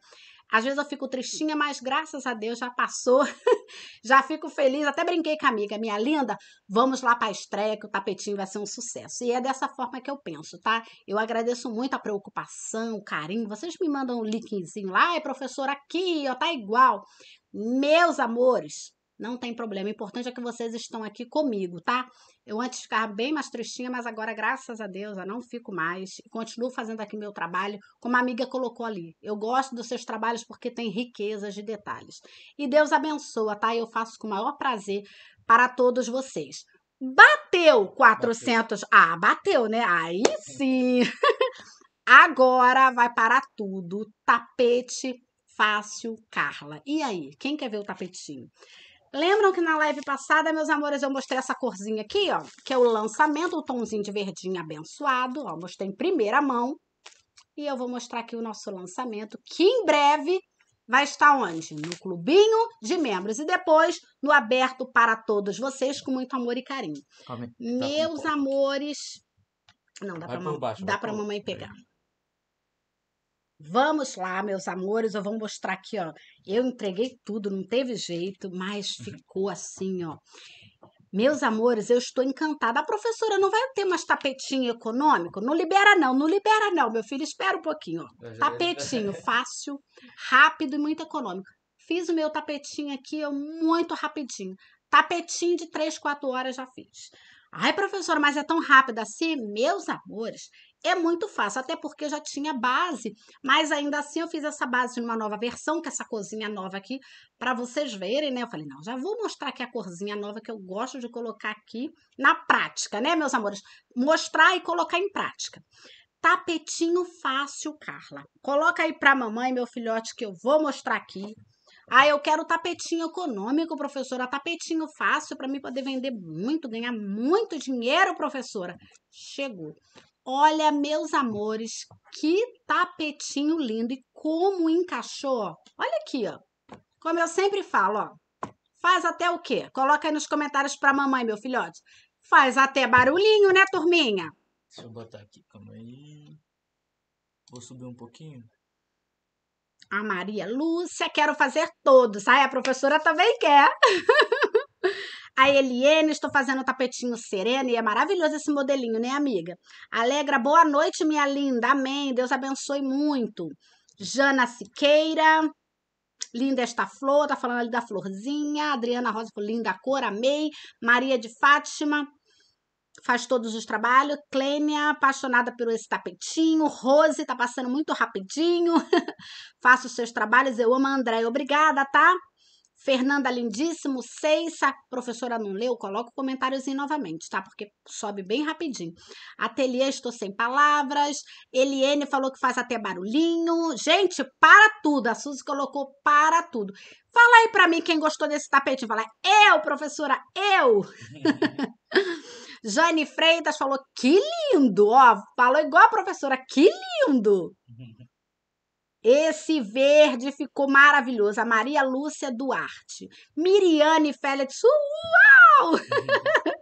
Às vezes eu fico tristinha, mas graças a Deus já passou. já fico feliz. Até brinquei com a amiga, minha linda, vamos lá para a estreia que o tapetinho vai ser um sucesso. E é dessa forma que eu penso, tá? Eu agradeço muito a preocupação, o carinho. Vocês me mandam um linkzinho lá, Ai, professora aqui, ó, tá igual. Meus amores, não tem problema. O importante é que vocês estão aqui comigo, tá? Eu antes ficava bem mais tristinha, mas agora, graças a Deus, eu não fico mais. continuo fazendo aqui meu trabalho, como a amiga colocou ali. Eu gosto dos seus trabalhos porque tem riquezas de detalhes. E Deus abençoa, tá? Eu faço com o maior prazer para todos vocês. Bateu 400. Bateu. Ah, bateu, né? Aí sim. Agora vai parar tudo. Tapete fácil, Carla. E aí, quem quer ver o tapetinho? Lembram que na live passada, meus amores, eu mostrei essa corzinha aqui, ó? Que é o lançamento, o tomzinho de verdinho abençoado. Ó, mostrei em primeira mão. E eu vou mostrar aqui o nosso lançamento, que em breve vai estar onde? No clubinho de membros e depois no aberto para todos vocês com muito amor e carinho. Tá meus amores, não dá para dá para mamãe pegar. Vamos lá, meus amores, eu vou mostrar aqui, ó. Eu entreguei tudo, não teve jeito, mas uhum. ficou assim, ó. Meus amores, eu estou encantada. A professora não vai ter mais tapetinho econômico? Não libera, não, não libera, não, meu filho. Espera um pouquinho. Ó. Uhum. Tapetinho fácil, rápido e muito econômico. Fiz o meu tapetinho aqui, eu, muito rapidinho. Tapetinho de 3, 4 horas já fiz. Ai, professora, mas é tão rápido assim? Meus amores, é muito fácil, até porque já tinha base, mas ainda assim eu fiz essa base numa nova versão, com essa corzinha nova aqui, para vocês verem, né? Eu falei, não, já vou mostrar aqui a corzinha nova que eu gosto de colocar aqui na prática, né, meus amores? Mostrar e colocar em prática. Tapetinho fácil, Carla. Coloca aí pra mamãe, meu filhote, que eu vou mostrar aqui. Ah, eu quero tapetinho econômico, professora. Tapetinho fácil para mim poder vender muito, ganhar muito dinheiro, professora. Chegou. Olha, meus amores, que tapetinho lindo e como encaixou. Olha aqui, ó. Como eu sempre falo, ó. Faz até o quê? Coloca aí nos comentários pra mamãe, meu filhote. Faz até barulhinho, né, turminha? Deixa eu botar aqui, calma aí. Vou subir um pouquinho. A Maria Lúcia, quero fazer todos. Ai, a professora também quer. A Eliene, estou fazendo o tapetinho sereno e é maravilhoso esse modelinho, né, amiga? Alegra, boa noite, minha linda. Amém. Deus abençoe muito. Jana Siqueira, linda esta flor, tá falando ali da florzinha. Adriana Rosa, linda cor, amei. Maria de Fátima, faz todos os trabalhos. Clênia, apaixonada por esse tapetinho. Rose, tá passando muito rapidinho. Faço os seus trabalhos, eu amo a André. Obrigada, tá? Fernanda Lindíssimo, Seissa, professora não leu, coloca o comentáriozinho novamente, tá? Porque sobe bem rapidinho. Ateliê, estou sem palavras. Eliene falou que faz até barulhinho. Gente, para tudo. A Suzy colocou para tudo. Fala aí para mim quem gostou desse tapete. Fala, eu, professora, eu. Jane Freitas falou, que lindo. Ó, falou igual a professora, que lindo. Esse verde ficou maravilhoso. A Maria Lúcia Duarte. Miriane Félix. Uau!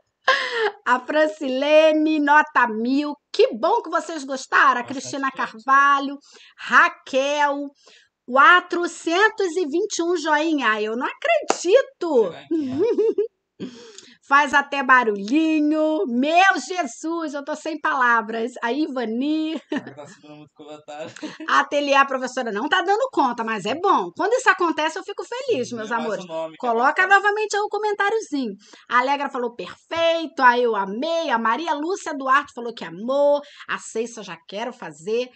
a Francilene, nota mil. Que bom que vocês gostaram. A Cristina Carvalho, Raquel. 421 joinha. Eu não acredito. faz até barulhinho. Meu Jesus, eu tô sem palavras. A Ivani. Tá a Ateliê, a professora não tá dando conta, mas é bom. Quando isso acontece, eu fico feliz, meus é amores. Nome, é Coloca é novamente o um comentáriozinho. A Alegra falou perfeito, aí eu amei. A Maria Lúcia Duarte falou que amou. A Ceissa já quero fazer.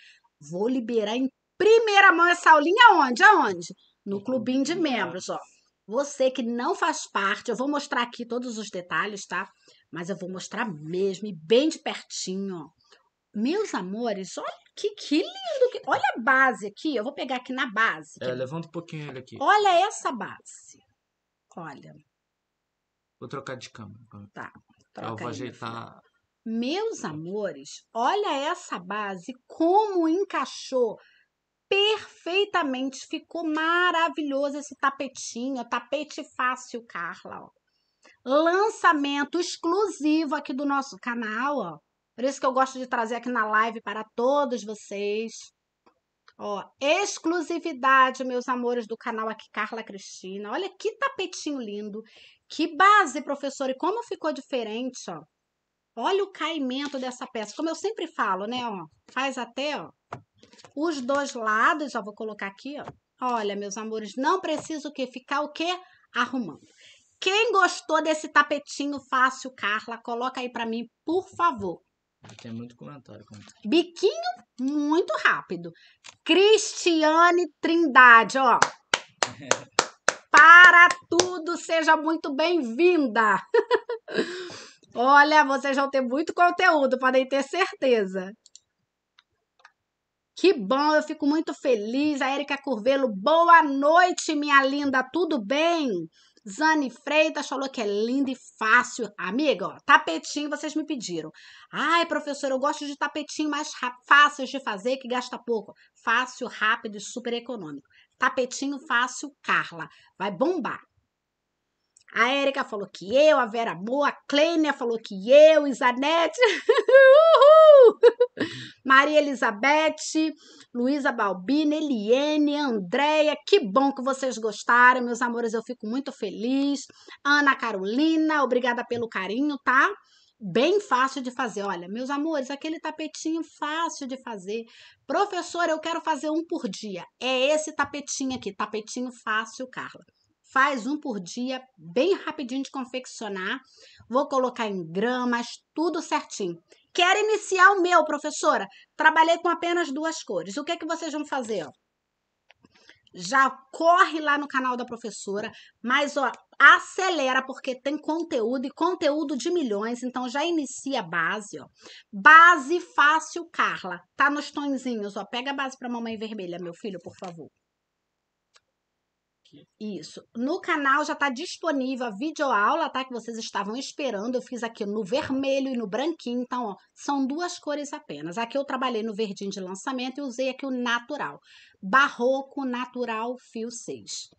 Vou liberar em primeira mão essa aulinha onde? Aonde? No clubinho de membros, ó. Você que não faz parte, eu vou mostrar aqui todos os detalhes, tá? Mas eu vou mostrar mesmo e bem de pertinho, ó. Meus amores, olha que, que lindo. Que... Olha a base aqui. Eu vou pegar aqui na base. É, que... levanta um pouquinho ele aqui. Olha essa base. Olha. Vou trocar de câmera. Tá. Ah, eu vou ajeitar. Meus amores, olha essa base, como encaixou perfeitamente. Ficou maravilhoso esse tapetinho, tapete fácil, Carla. Ó. Lançamento exclusivo aqui do nosso canal, ó. Por isso que eu gosto de trazer aqui na live para todos vocês. Ó, exclusividade, meus amores, do canal aqui Carla Cristina. Olha que tapetinho lindo. Que base, professora, e como ficou diferente, ó. Olha o caimento dessa peça. Como eu sempre falo, né, ó. Faz até, ó, os dois lados, ó, vou colocar aqui, ó. Olha, meus amores, não preciso que ficar o quê? Arrumando. Quem gostou desse tapetinho fácil, Carla, coloca aí para mim, por favor. Tem muito comentário. Biquinho, muito rápido. Cristiane Trindade, ó. para tudo, seja muito bem-vinda. Olha, vocês vão ter muito conteúdo, podem ter certeza. Que bom, eu fico muito feliz. A Érica Curvelo, boa noite, minha linda, tudo bem? Zane Freitas falou que é lindo e fácil. Amiga, ó, tapetinho vocês me pediram. Ai, professor, eu gosto de tapetinho mais fáceis de fazer, que gasta pouco. Fácil, rápido e super econômico. Tapetinho fácil, Carla. Vai bombar. A Érica falou que eu, a Vera Boa, a Clênia falou que eu, Isanete, Maria Elizabeth, Luísa Balbina, Eliene, Andréia, que bom que vocês gostaram, meus amores, eu fico muito feliz. Ana Carolina, obrigada pelo carinho, tá? bem fácil de fazer. Olha, meus amores, aquele tapetinho fácil de fazer. Professora, eu quero fazer um por dia. É esse tapetinho aqui, tapetinho fácil, Carla faz um por dia, bem rapidinho de confeccionar. Vou colocar em gramas, tudo certinho. Quero iniciar o meu, professora. Trabalhei com apenas duas cores. O que é que vocês vão fazer? Ó? Já corre lá no canal da professora, mas ó, acelera porque tem conteúdo e conteúdo de milhões, então já inicia a base, ó. Base fácil, Carla. Tá nos tonzinhos, ó. Pega a base para mamãe vermelha, meu filho, por favor aqui. Isso. No canal já está disponível a videoaula, tá? Que vocês estavam esperando. Eu fiz aqui no vermelho e no branquinho. Então, ó, são duas cores apenas. Aqui eu trabalhei no verdinho de lançamento e usei aqui o natural. Barroco natural fio 6.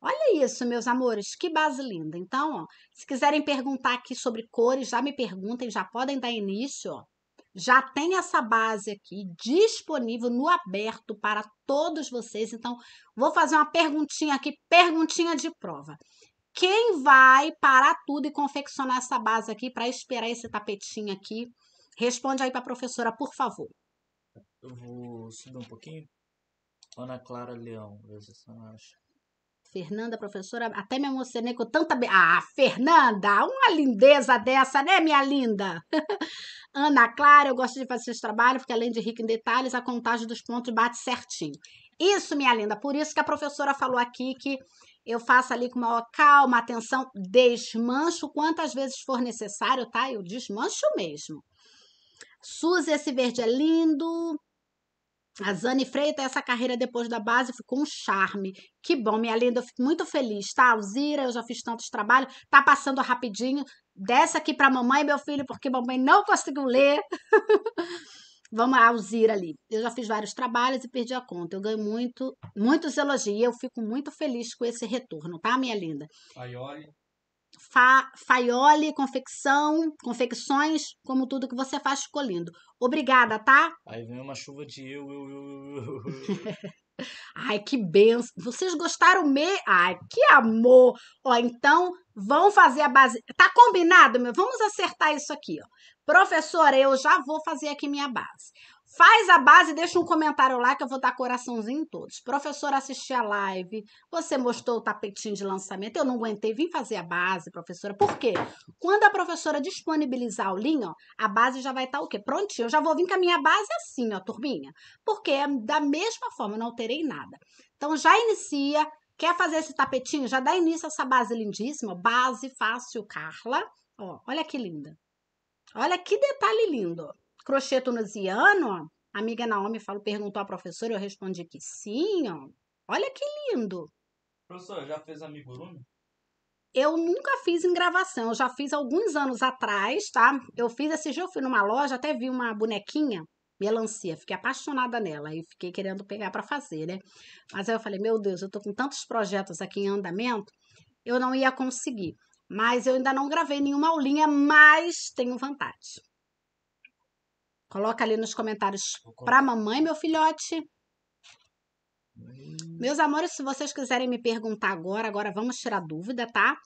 Olha isso, meus amores, que base linda. Então, ó, se quiserem perguntar aqui sobre cores, já me perguntem, já podem dar início, ó já tem essa base aqui disponível no aberto para todos vocês. Então, vou fazer uma perguntinha aqui, perguntinha de prova. Quem vai parar tudo e confeccionar essa base aqui para esperar esse tapetinho aqui? Responde aí para a professora, por favor. Eu vou subir um pouquinho. Ana Clara Leão, eu acha. Fernanda, professora, até me emocionei com tanta. Ah, Fernanda, uma lindeza dessa, né, minha linda? Ana Clara, eu gosto de fazer esse trabalho, porque além de rico em detalhes, a contagem dos pontos bate certinho. Isso, minha linda, por isso que a professora falou aqui que eu faço ali com maior calma, atenção, desmancho quantas vezes for necessário, tá? Eu desmancho mesmo. Suzy, esse verde é lindo. A Zane Freita, essa carreira depois da base ficou um charme. Que bom, minha linda, eu fico muito feliz, tá? Alzira, eu já fiz tantos trabalhos, tá passando rapidinho. Desce aqui pra mamãe, meu filho, porque mamãe não conseguiu ler. Vamos lá, Alzira ali. Eu já fiz vários trabalhos e perdi a conta. Eu ganho muito, muitos elogios. Eu fico muito feliz com esse retorno, tá, minha linda? olha fa faiole, confecção, confecções, como tudo que você faz colindo. Obrigada, tá? Aí vem uma chuva de eu, eu, eu, eu. Ai, que benção. Vocês gostaram me? Ai, que amor. Ó, então vão fazer a base. Tá combinado, meu? Vamos acertar isso aqui, ó. Professora, eu já vou fazer aqui minha base. Faz a base, deixa um comentário lá que eu vou dar coraçãozinho em todos. Professor, assisti a live, você mostrou o tapetinho de lançamento, eu não aguentei, vim fazer a base, professora. Por quê? Quando a professora disponibilizar o link, ó, a base já vai estar tá, o quê? Prontinho. Eu já vou vir com a minha base assim, ó, turminha. Porque é da mesma forma, eu não alterei nada. Então já inicia, quer fazer esse tapetinho? Já dá início a essa base lindíssima, base fácil Carla. Ó, olha que linda. Olha que detalhe lindo crochê tunisiano? A amiga Naomi falou, perguntou à professora, eu respondi que sim, ó. Olha que lindo! Professora, já fez amigurumi? Eu nunca fiz em gravação, eu já fiz alguns anos atrás, tá? Eu fiz esse dia, eu fui numa loja, até vi uma bonequinha melancia, fiquei apaixonada nela e fiquei querendo pegar para fazer, né? Mas aí eu falei, meu Deus, eu tô com tantos projetos aqui em andamento, eu não ia conseguir. Mas eu ainda não gravei nenhuma aulinha, mas tenho vontade. Coloca ali nos comentários para mamãe, meu filhote. Hum. Meus amores, se vocês quiserem me perguntar agora, agora vamos tirar dúvida, tá?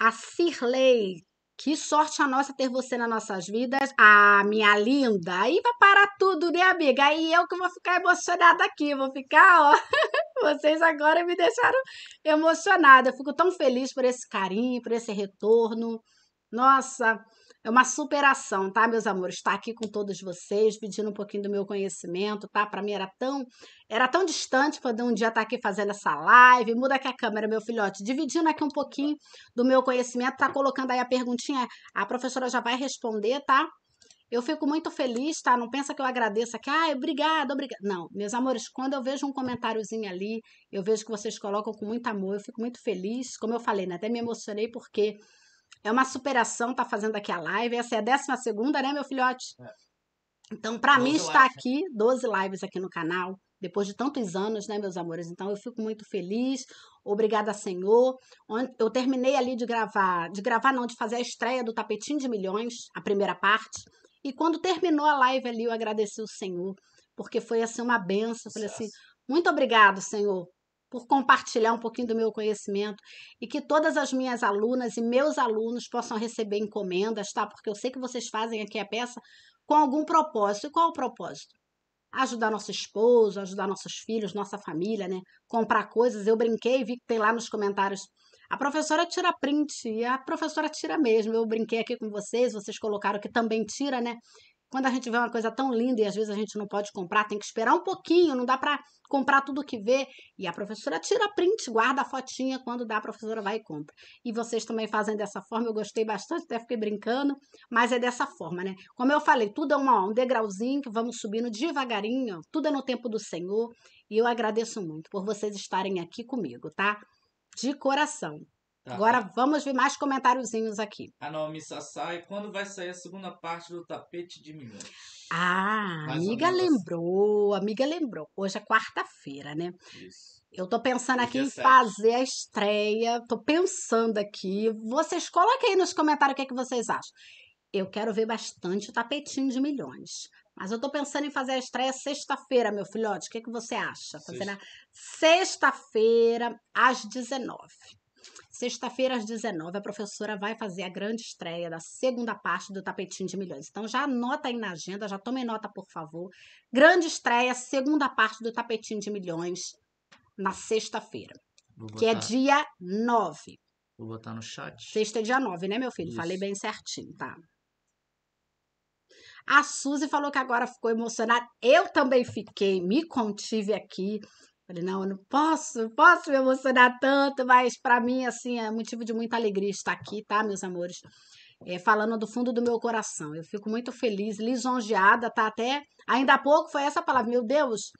A Cirlei, que sorte a nossa ter você nas nossas vidas. Ah, minha linda, aí vai parar tudo, né, amiga? Aí eu que vou ficar emocionada aqui, vou ficar, ó. Vocês agora me deixaram emocionada. Eu fico tão feliz por esse carinho, por esse retorno. Nossa, é uma superação, tá, meus amores? Estar tá aqui com todos vocês, pedindo um pouquinho do meu conhecimento, tá? Para mim era tão era tão distante poder um dia estar tá aqui fazendo essa live. Muda aqui a câmera, meu filhote. Dividindo aqui um pouquinho do meu conhecimento, tá colocando aí a perguntinha. A professora já vai responder, tá? Eu fico muito feliz, tá? Não pensa que eu agradeço aqui. Ah, obrigada, obrigada. Não, meus amores, quando eu vejo um comentáriozinho ali, eu vejo que vocês colocam com muito amor, eu fico muito feliz. Como eu falei, né? Até me emocionei porque é uma superação tá fazendo aqui a live. Essa é a décima segunda, né, meu filhote? É. Então, para mim estar né? aqui, 12 lives aqui no canal, depois de tantos anos, né, meus amores? Então, eu fico muito feliz. Obrigada, Senhor. Eu terminei ali de gravar, de gravar não, de fazer a estreia do Tapetinho de Milhões, a primeira parte. E quando terminou a live ali, eu agradeci o Senhor, porque foi assim uma benção. Falei assim, muito obrigado, Senhor, por compartilhar um pouquinho do meu conhecimento e que todas as minhas alunas e meus alunos possam receber encomendas, tá? Porque eu sei que vocês fazem aqui a peça com algum propósito. E qual o propósito? Ajudar nosso esposo, ajudar nossos filhos, nossa família, né? Comprar coisas. Eu brinquei e vi que tem lá nos comentários. A professora tira print e a professora tira mesmo. Eu brinquei aqui com vocês, vocês colocaram que também tira, né? Quando a gente vê uma coisa tão linda e às vezes a gente não pode comprar, tem que esperar um pouquinho, não dá para comprar tudo que vê. E a professora tira print, guarda a fotinha, quando dá, a professora vai e compra. E vocês também fazem dessa forma, eu gostei bastante, até fiquei brincando, mas é dessa forma, né? Como eu falei, tudo é uma, um degrauzinho que vamos subindo devagarinho, tudo é no tempo do Senhor. E eu agradeço muito por vocês estarem aqui comigo, tá? De coração. Tá. Agora vamos ver mais comentáriozinhos aqui. A Naomi Sassai, quando vai sair a segunda parte do tapete de milhões? Ah, mais amiga assim. lembrou, amiga lembrou. Hoje é quarta-feira, né? Isso. Eu tô pensando aqui é em fazer a estreia, tô pensando aqui. Vocês coloquem aí nos comentários o que, é que vocês acham. Eu quero ver bastante o tapetinho de milhões. Mas eu tô pensando em fazer a estreia sexta-feira, meu filhote. O que, é que você acha? Fazer sexta. na sexta-feira, às 19 Sexta-feira, às 19 a professora vai fazer a grande estreia da segunda parte do Tapetinho de Milhões. Então, já anota aí na agenda, já tome nota, por favor. Grande estreia, segunda parte do Tapetinho de Milhões, na sexta-feira, que é dia 9. Vou botar no chat. Sexta é dia 9, né, meu filho? Isso. Falei bem certinho, tá? A Suzy falou que agora ficou emocionada. Eu também fiquei, me contive aqui. Falei, não, eu não posso, posso me emocionar tanto, mas para mim, assim, é motivo de muita alegria estar aqui, tá, meus amores? É, falando do fundo do meu coração. Eu fico muito feliz, lisonjeada, tá até. Ainda há pouco foi essa palavra, meu Deus,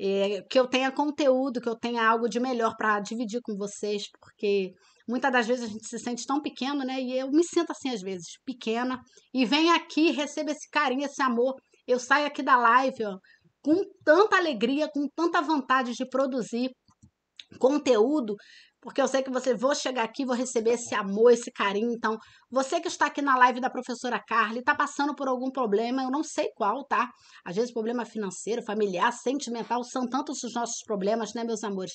é, que eu tenha conteúdo, que eu tenha algo de melhor para dividir com vocês, porque muitas das vezes a gente se sente tão pequeno, né? E eu me sinto assim às vezes, pequena, e venho aqui, recebo esse carinho, esse amor. Eu saio aqui da live, ó, com tanta alegria, com tanta vontade de produzir conteúdo, porque eu sei que você vou chegar aqui, vou receber esse amor, esse carinho. Então, você que está aqui na live da professora Carla e está passando por algum problema, eu não sei qual, tá? Às vezes problema financeiro, familiar, sentimental, são tantos os nossos problemas, né, meus amores?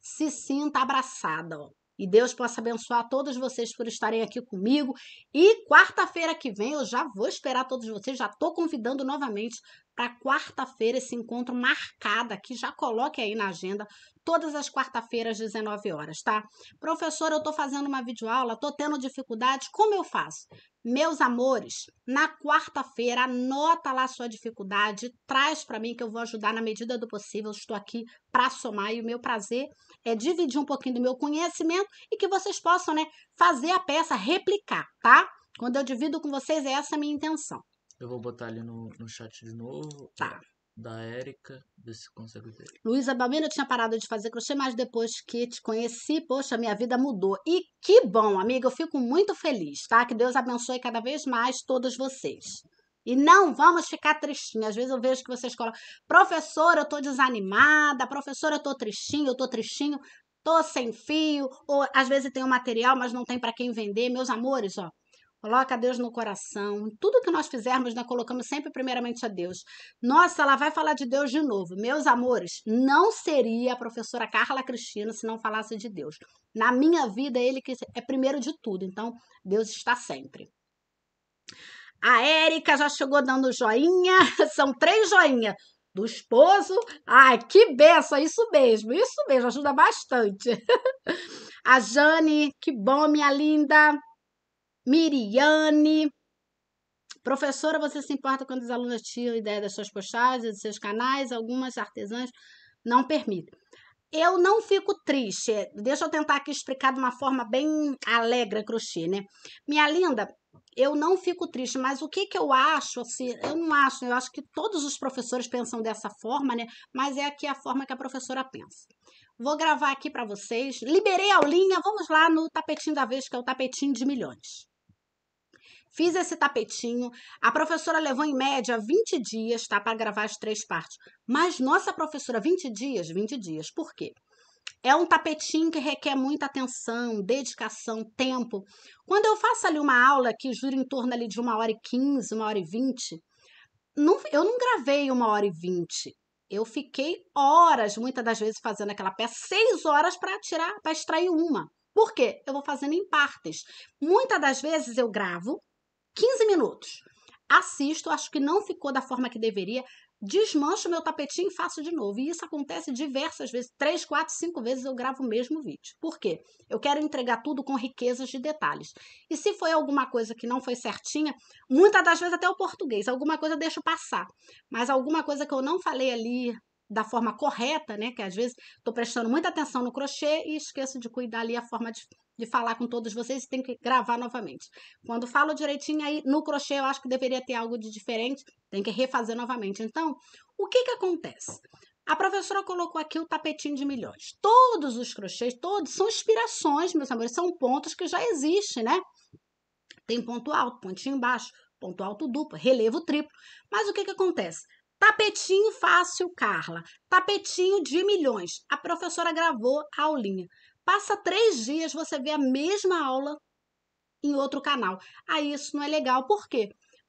Se sinta abraçada, ó. E Deus possa abençoar todos vocês por estarem aqui comigo. E quarta-feira que vem eu já vou esperar todos vocês, já estou convidando novamente para quarta-feira esse encontro marcado aqui. Já coloque aí na agenda todas as quarta-feiras, 19 horas, tá? Professor, eu estou fazendo uma videoaula, estou tendo dificuldade como eu faço? Meus amores, na quarta-feira, anota lá sua dificuldade, traz para mim que eu vou ajudar na medida do possível. estou aqui para somar e o meu prazer é dividir um pouquinho do meu conhecimento e que vocês possam, né, fazer a peça, replicar, tá? Quando eu divido com vocês, é essa a minha intenção. Eu vou botar ali no, no chat de novo. Tá. É, da Érica, ver se consegue ver. Luísa Balmino, eu tinha parado de fazer crochê, mas depois que te conheci, poxa, minha vida mudou. E que bom, amiga, eu fico muito feliz, tá? Que Deus abençoe cada vez mais todos vocês. E não vamos ficar tristinhos. Às vezes eu vejo que vocês colocam, professora, eu tô desanimada, professora, eu tô tristinho, eu tô tristinho, tô sem fio, ou às vezes tem o material, mas não tem para quem vender. Meus amores, ó, Coloca Deus no coração. Tudo que nós fizermos, nós colocamos sempre primeiramente a Deus. Nossa, ela vai falar de Deus de novo. Meus amores, não seria a professora Carla Cristina se não falasse de Deus. Na minha vida, ele que é primeiro de tudo. Então, Deus está sempre. A Érica já chegou dando joinha. São três joinhas do esposo. Ai, que benção, isso mesmo, isso mesmo, ajuda bastante. A Jane, que bom, minha linda. Miriane. Professora, você se importa quando os alunos tiram ideia das suas postagens, dos seus canais? Algumas artesãs não permitem. Eu não fico triste. Deixa eu tentar aqui explicar de uma forma bem alegre, crochê, né? Minha linda, eu não fico triste, mas o que que eu acho, assim, eu não acho, eu acho que todos os professores pensam dessa forma, né? Mas é aqui a forma que a professora pensa. Vou gravar aqui para vocês. Liberei a aulinha, vamos lá no tapetinho da vez, que é o tapetinho de milhões. Fiz esse tapetinho. A professora levou em média 20 dias, tá? Para gravar as três partes. Mas nossa professora, 20 dias? 20 dias. Por quê? É um tapetinho que requer muita atenção, dedicação, tempo. Quando eu faço ali uma aula que jura em torno ali de uma hora e quinze, uma hora e vinte, eu não gravei uma hora e vinte. Eu fiquei horas, muitas das vezes, fazendo aquela peça, seis horas para tirar, para extrair uma. Por quê? Eu vou fazendo em partes. Muitas das vezes eu gravo, 15 minutos. Assisto, acho que não ficou da forma que deveria, desmancho meu tapetinho e faço de novo. E isso acontece diversas vezes, três, quatro, cinco vezes eu gravo o mesmo vídeo. Por quê? Eu quero entregar tudo com riquezas de detalhes. E se foi alguma coisa que não foi certinha, muitas das vezes até o português, alguma coisa eu deixo passar. Mas alguma coisa que eu não falei ali da forma correta, né? Que às vezes estou prestando muita atenção no crochê e esqueço de cuidar ali a forma de, de falar com todos vocês e tenho que gravar novamente. Quando falo direitinho aí no crochê, eu acho que deveria ter algo de diferente, tem que refazer novamente. Então, o que que acontece? A professora colocou aqui o tapetinho de milhões. Todos os crochês, todos são inspirações, meus amores, são pontos que já existem, né? Tem ponto alto, pontinho baixo, ponto alto duplo, relevo triplo. Mas o que que acontece? Tapetinho fácil, Carla. Tapetinho de milhões. A professora gravou a aulinha. Passa três dias, você vê a mesma aula em outro canal. Aí ah, isso não é legal. Por quê?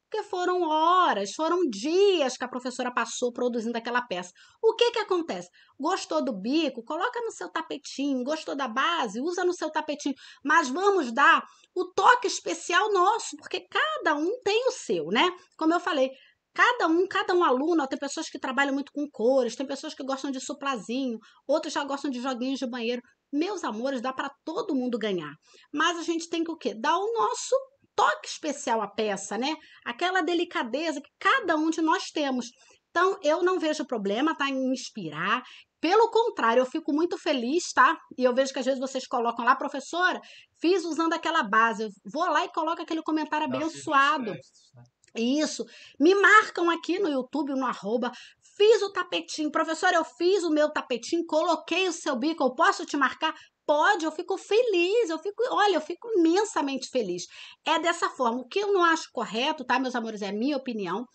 Porque foram horas, foram dias que a professora passou produzindo aquela peça. O que que acontece? Gostou do bico? Coloca no seu tapetinho. Gostou da base? Usa no seu tapetinho. Mas vamos dar o toque especial nosso, porque cada um tem o seu, né? Como eu falei, Cada um, cada um aluno, tem pessoas que trabalham muito com cores, tem pessoas que gostam de suplazinho, outras já gostam de joguinhos de banheiro. Meus amores, dá para todo mundo ganhar. Mas a gente tem que o quê? Dar o nosso toque especial à peça, né? Aquela delicadeza que cada um de nós temos. Então, eu não vejo problema, tá? Em inspirar. Pelo contrário, eu fico muito feliz, tá? E eu vejo que às vezes vocês colocam lá, professora, fiz usando aquela base. Eu vou lá e coloco aquele comentário abençoado. Né? E isso, me marcam aqui no YouTube, no arroba, fiz o tapetinho, professor, eu fiz o meu tapetinho, coloquei o seu bico, eu posso te marcar? Pode, eu fico feliz, eu fico, olha, eu fico imensamente feliz. É dessa forma, o que eu não acho correto, tá, meus amores, é a minha opinião,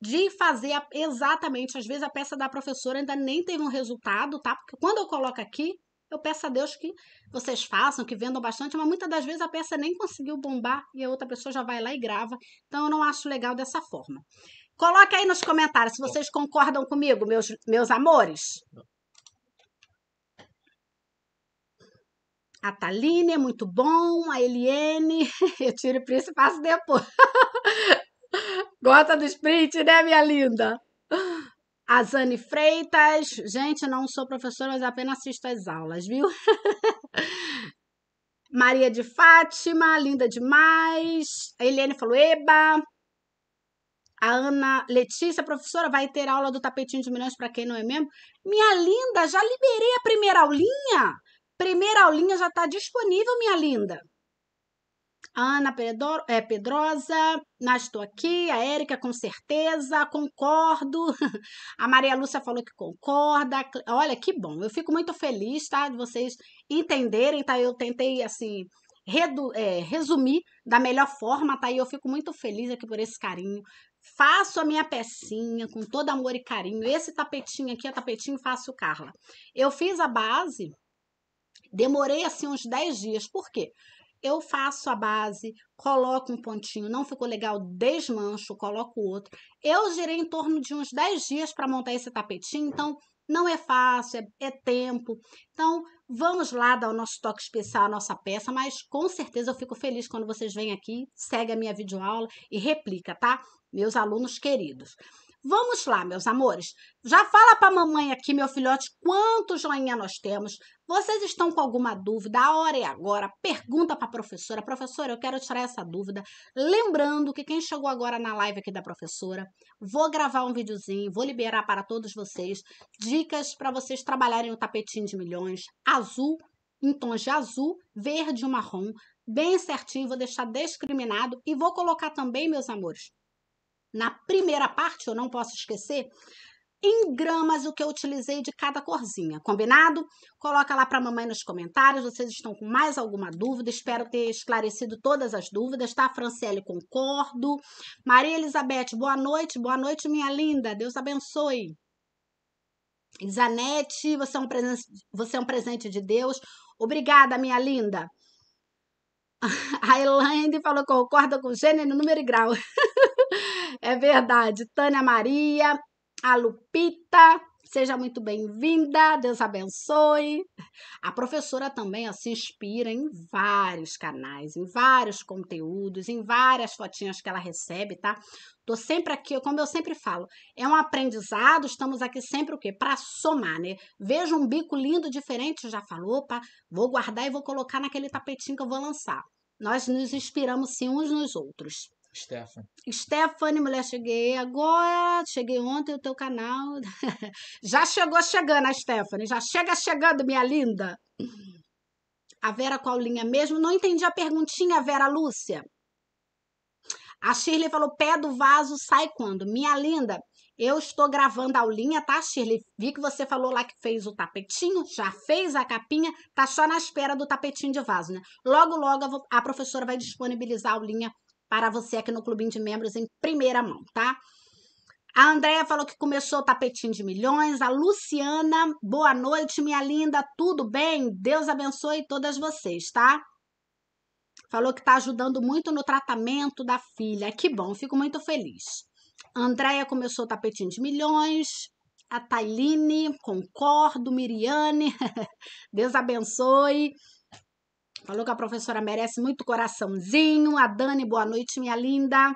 de fazer exatamente, às vezes a peça da professora ainda nem teve um resultado, tá? Porque quando eu coloco aqui, eu peço a Deus que vocês façam, que vendam bastante, mas muitas das vezes a peça nem conseguiu bombar e a outra pessoa já vai lá e grava. Então eu não acho legal dessa forma. Coloque aí nos comentários se vocês concordam comigo, meus, meus amores. A Taline é muito bom, a Eliene, eu tiro o príncipe e passo depois. Gosta do sprint, né, minha linda? A Zane Freitas, gente, não sou professora, mas apenas assisto às aulas, viu? Maria de Fátima, linda demais. A Eliane falou: Eba. A Ana Letícia, professora, vai ter aula do tapetinho de milhões para quem não é membro. Minha linda, já liberei a primeira aulinha. Primeira aulinha já está disponível, minha linda a Ana Pedro, é, Pedrosa, mas estou aqui, a Érica com certeza, concordo, a Maria Lúcia falou que concorda, olha que bom, eu fico muito feliz, tá, de vocês entenderem, tá, eu tentei, assim, redu, é, resumir da melhor forma, tá, e eu fico muito feliz aqui por esse carinho, faço a minha pecinha com todo amor e carinho, esse tapetinho aqui é tapetinho fácil Carla, eu fiz a base, Demorei assim uns 10 dias. Por quê? eu faço a base, coloco um pontinho, não ficou legal, desmancho, coloco outro. Eu girei em torno de uns 10 dias para montar esse tapetinho, então não é fácil, é, é, tempo. Então, vamos lá dar o nosso toque especial à nossa peça, mas com certeza eu fico feliz quando vocês vêm aqui, segue a minha videoaula e replica, tá? Meus alunos queridos. Vamos lá, meus amores. Já fala para a mamãe aqui, meu filhote, quantos joinha nós temos. Vocês estão com alguma dúvida? A hora é agora. Pergunta para a professora. Professora, eu quero tirar essa dúvida. Lembrando que quem chegou agora na live aqui da professora, vou gravar um videozinho, vou liberar para todos vocês dicas para vocês trabalharem o tapetinho de milhões azul, em tons de azul, verde e marrom, bem certinho, vou deixar discriminado e vou colocar também, meus amores, na primeira parte, eu não posso esquecer, em gramas o que eu utilizei de cada corzinha, combinado? Coloca lá para a mamãe nos comentários, vocês estão com mais alguma dúvida, espero ter esclarecido todas as dúvidas, tá? Franciele, concordo. Maria Elizabeth, boa noite, boa noite, minha linda, Deus abençoe. Isanete, você é um, presente, você é um presente de Deus, obrigada, minha linda. A Elaine falou que concorda com gênero, número e grau. é verdade. Tânia Maria, a Lupita, seja muito bem-vinda, Deus abençoe. A professora também ó, se inspira em vários canais, em vários conteúdos, em várias fotinhas que ela recebe, tá? Tô sempre aqui, como eu sempre falo, é um aprendizado, estamos aqui sempre o quê? Para somar, né? Vejo um bico lindo, diferente, já falou, opa, vou guardar e vou colocar naquele tapetinho que eu vou lançar. Nós nos inspiramos sim uns nos outros. Stephanie. Stephanie, mulher, cheguei agora, cheguei ontem o teu canal. já chegou chegando a Stephanie, já chega chegando, minha linda. A Vera linha mesmo, não entendi a perguntinha, Vera Lúcia. A Shirley falou: pé do vaso sai quando? Minha linda, eu estou gravando a aulinha, tá, Shirley? Vi que você falou lá que fez o tapetinho, já fez a capinha, tá só na espera do tapetinho de vaso, né? Logo, logo a professora vai disponibilizar a aulinha para você aqui no Clubinho de Membros em primeira mão, tá? A Andréia falou que começou o tapetinho de milhões. A Luciana, boa noite, minha linda, tudo bem? Deus abençoe todas vocês, tá? Falou que está ajudando muito no tratamento da filha. Que bom, fico muito feliz. A Andréia começou o tapetinho de milhões. A Tailine, concordo. Miriane, Deus abençoe. Falou que a professora merece muito coraçãozinho. A Dani, boa noite, minha linda.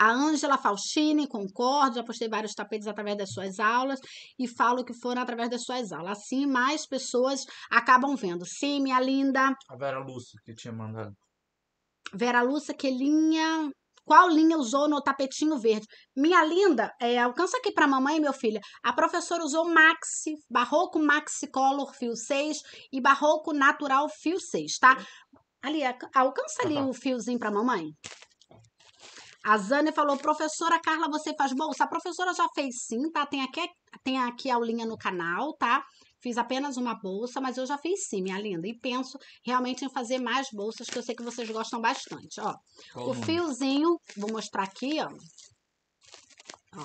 A Ângela Faustini, concordo, já postei vários tapetes através das suas aulas e falo que foram através das suas aulas. Assim, mais pessoas acabam vendo. Sim, minha linda. A Vera Lúcia que tinha mandado. Vera Lúcia, que linha. Qual linha usou no tapetinho verde? Minha linda, é, alcança aqui para mamãe, meu filho. A professora usou maxi, barroco maxi color fio 6 e barroco natural fio 6, tá? Ali, alcança ali uhum. o fiozinho para mamãe. A Zânia falou, professora Carla, você faz bolsa? A professora já fez sim, tá? Tem aqui, tem aqui a aulinha no canal, tá? fiz apenas uma bolsa, mas eu já fiz sim, minha linda. E penso realmente em fazer mais bolsas, que eu sei que vocês gostam bastante. Ó, o fiozinho, vou mostrar aqui, ó. Ó,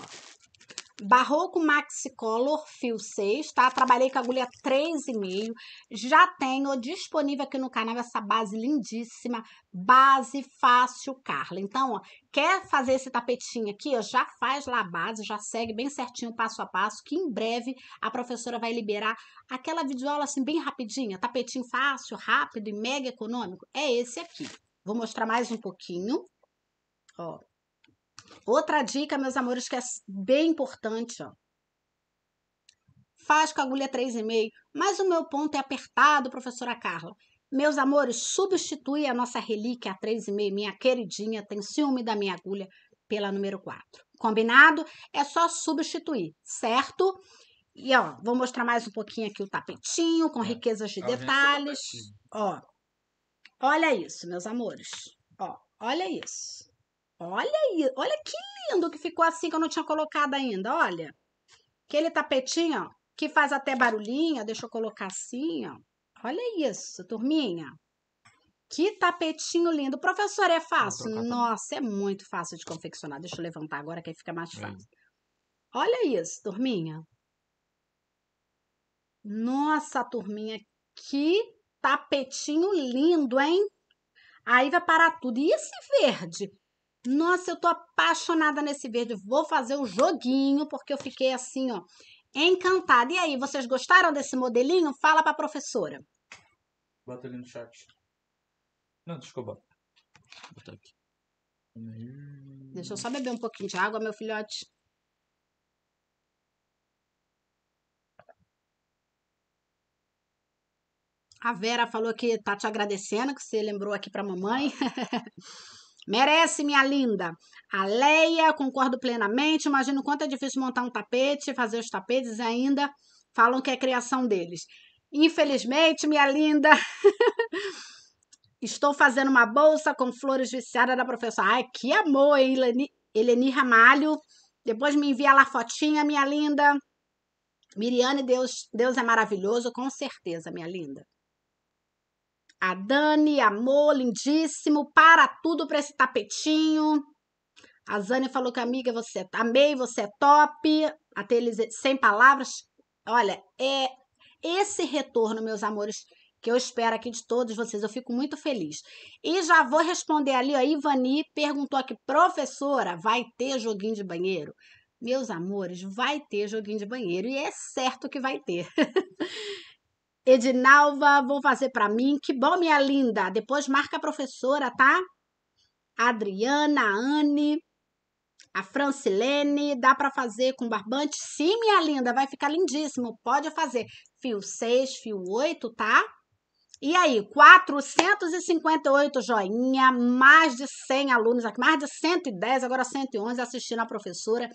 Barroco Maxi Color Fio 6, tá? Trabalhei com agulha 3,5. Já tenho disponível aqui no canal essa base lindíssima, base fácil Carla. Então, ó, quer fazer esse tapetinho aqui, ó, já faz lá a base, já segue bem certinho passo a passo, que em breve a professora vai liberar aquela videoaula assim bem rapidinha, tapetinho fácil, rápido e mega econômico. É esse aqui. Vou mostrar mais um pouquinho. Ó, Outra dica, meus amores, que é bem importante, ó. Faz com a agulha 3,5, mas o meu ponto é apertado, professora Carla. Meus amores, substitui a nossa relíquia a 3,5, minha queridinha, tem ciúme da minha agulha, pela número 4. Combinado? É só substituir, certo? E ó, vou mostrar mais um pouquinho aqui o tapetinho, com é, riquezas de tá detalhes. Ó, olha isso, meus amores. Ó, olha isso. Olha aí, olha que lindo que ficou assim que eu não tinha colocado ainda, olha. Aquele tapetinho, ó, que faz até barulhinho, deixa eu colocar assim, ó. Olha isso, turminha. Que tapetinho lindo. Professor, é fácil? Nossa, é muito fácil de confeccionar. Deixa eu levantar agora que aí fica mais fácil. Olha isso, turminha. Nossa, turminha, que tapetinho lindo, hein? Aí vai parar tudo. E esse verde? Nossa, eu tô apaixonada nesse verde. Vou fazer o joguinho, porque eu fiquei assim, ó, encantada. E aí, vocês gostaram desse modelinho? Fala pra professora. Bota ali no chat. Não, desculpa. Vou botar aqui. Deixa eu só beber um pouquinho de água, meu filhote. A Vera falou que tá te agradecendo, que você lembrou aqui pra mamãe. Merece, minha linda. A Leia, concordo plenamente. Imagino quanto é difícil montar um tapete, fazer os tapetes ainda. Falam que é criação deles. Infelizmente, minha linda. Estou fazendo uma bolsa com flores viciadas da professora. Ai, que amor, hein, Eleni, Eleni Ramalho. Depois me envia lá fotinha, minha linda. Miriane, Deus, Deus é maravilhoso, com certeza, minha linda. A Dani, amor, lindíssimo, para tudo para esse tapetinho. A Zane falou que, amiga, você é, amei, você é top. Até eles sem palavras. Olha, é esse retorno, meus amores, que eu espero aqui de todos vocês. Eu fico muito feliz. E já vou responder ali, ó. Ivani perguntou aqui, professora, vai ter joguinho de banheiro? Meus amores, vai ter joguinho de banheiro e é certo que vai ter. Edinalva, vou fazer para mim. Que bom, minha linda. Depois marca a professora, tá? Adriana, a Anne, a Francilene, dá para fazer com barbante? Sim, minha linda, vai ficar lindíssimo. Pode fazer. Fio 6, fio 8, tá? E aí, 458 joinha, mais de 100 alunos aqui, mais de 110, agora 111 assistindo a professora.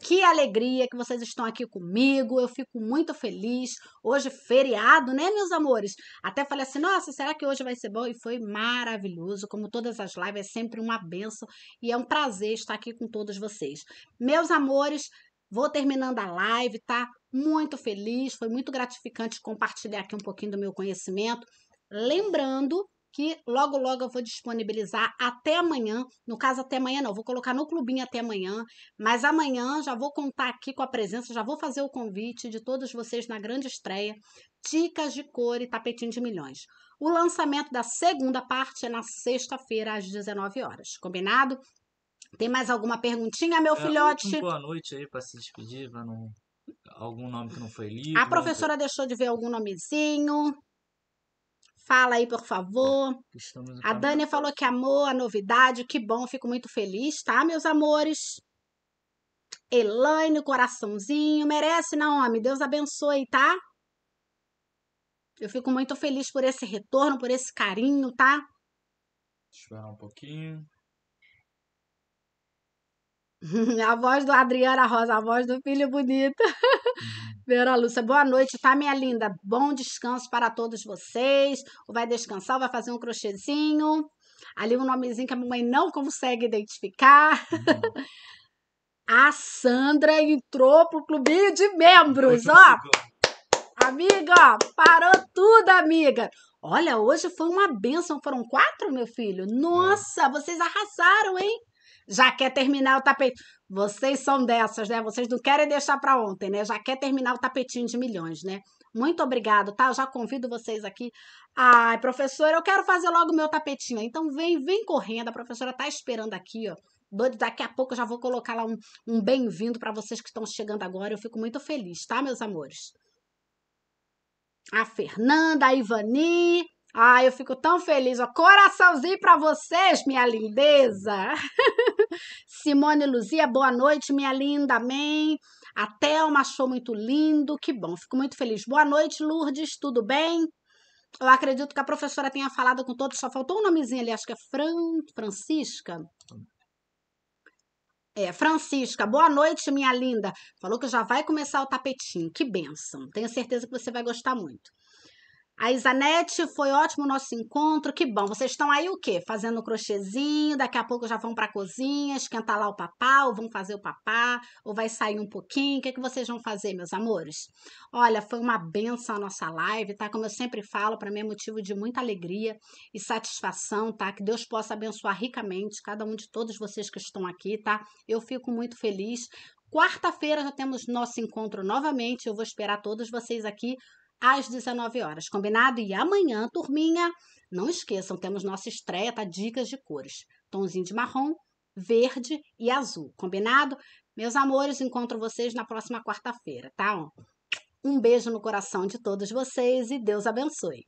Que alegria que vocês estão aqui comigo, eu fico muito feliz. Hoje feriado, né, meus amores? Até falei assim, nossa, será que hoje vai ser bom? E foi maravilhoso, como todas as lives, é sempre uma benção e é um prazer estar aqui com todos vocês. Meus amores, Vou terminando a live, tá? muito feliz, foi muito gratificante compartilhar aqui um pouquinho do meu conhecimento. Lembrando que logo logo eu vou disponibilizar até amanhã, no caso até amanhã não, vou colocar no clubinho até amanhã, mas amanhã já vou contar aqui com a presença, já vou fazer o convite de todos vocês na grande estreia, dicas de cor e tapetinho de milhões. O lançamento da segunda parte é na sexta-feira às 19 horas, combinado? Tem mais alguma perguntinha, meu é, filhote? Boa noite aí para se despedir, para não algum nome que não foi lido. A professora não... deixou de ver algum nomezinho. Fala aí, por favor. É, a Dani falou que amou a novidade. Que bom, fico muito feliz, tá, meus amores? Elaine, coraçãozinho. Merece, Naomi. Deus abençoe, tá? Eu fico muito feliz por esse retorno, por esse carinho, tá? Esperar um pouquinho. A voz do Adriana Rosa, a voz do filho bonita. Uhum. Vera Lúcia, boa noite, tá, minha linda? Bom descanso para todos vocês. Vai descansar, vai fazer um crochêzinho. Ali um nomezinho que a mamãe não consegue identificar. Uhum. A Sandra entrou pro clubinho de membros, ó. Amiga, ó, parou tudo, amiga. Olha, hoje foi uma benção. Foram quatro, meu filho? É. Nossa, é. vocês arrasaram, hein? já quer terminar o tapete. Vocês são dessas, né? Vocês não querem deixar para ontem, né? Já quer terminar o tapetinho de milhões, né? Muito obrigado, tá? Eu já convido vocês aqui. Ai, professora, eu quero fazer logo o meu tapetinho. Então vem, vem correndo. A professora tá esperando aqui, ó. Daqui a pouco eu já vou colocar lá um, um bem-vindo para vocês que estão chegando agora. Eu fico muito feliz, tá, meus amores? A Fernanda, a Ivani, ah, eu fico tão feliz. Ó, coraçãozinho para vocês, minha lindeza. Simone Luzia, boa noite, minha linda. Amém. A Thelma achou muito lindo. Que bom, fico muito feliz. Boa noite, Lourdes. Tudo bem? Eu acredito que a professora tenha falado com todos. Só faltou um nomezinho ali, acho que é Fran... Francisca. É, Francisca, boa noite, minha linda. Falou que já vai começar o tapetinho. Que benção. Tenho certeza que você vai gostar muito. A Isanete, foi ótimo o nosso encontro, que bom. Vocês estão aí o quê? Fazendo crochêzinho, daqui a pouco já vão para a cozinha, esquentar lá o papá, ou vão fazer o papá, ou vai sair um pouquinho. O que, é que vocês vão fazer, meus amores? Olha, foi uma benção a nossa live, tá? Como eu sempre falo, para mim é motivo de muita alegria e satisfação, tá? Que Deus possa abençoar ricamente cada um de todos vocês que estão aqui, tá? Eu fico muito feliz. Quarta-feira já temos nosso encontro novamente. Eu vou esperar todos vocês aqui às 19 horas, combinado? E amanhã, turminha, não esqueçam, temos nossa estreia, tá? Dicas de cores. Tonzinho de marrom, verde e azul, combinado? Meus amores, encontro vocês na próxima quarta-feira, tá? Um beijo no coração de todos vocês e Deus abençoe.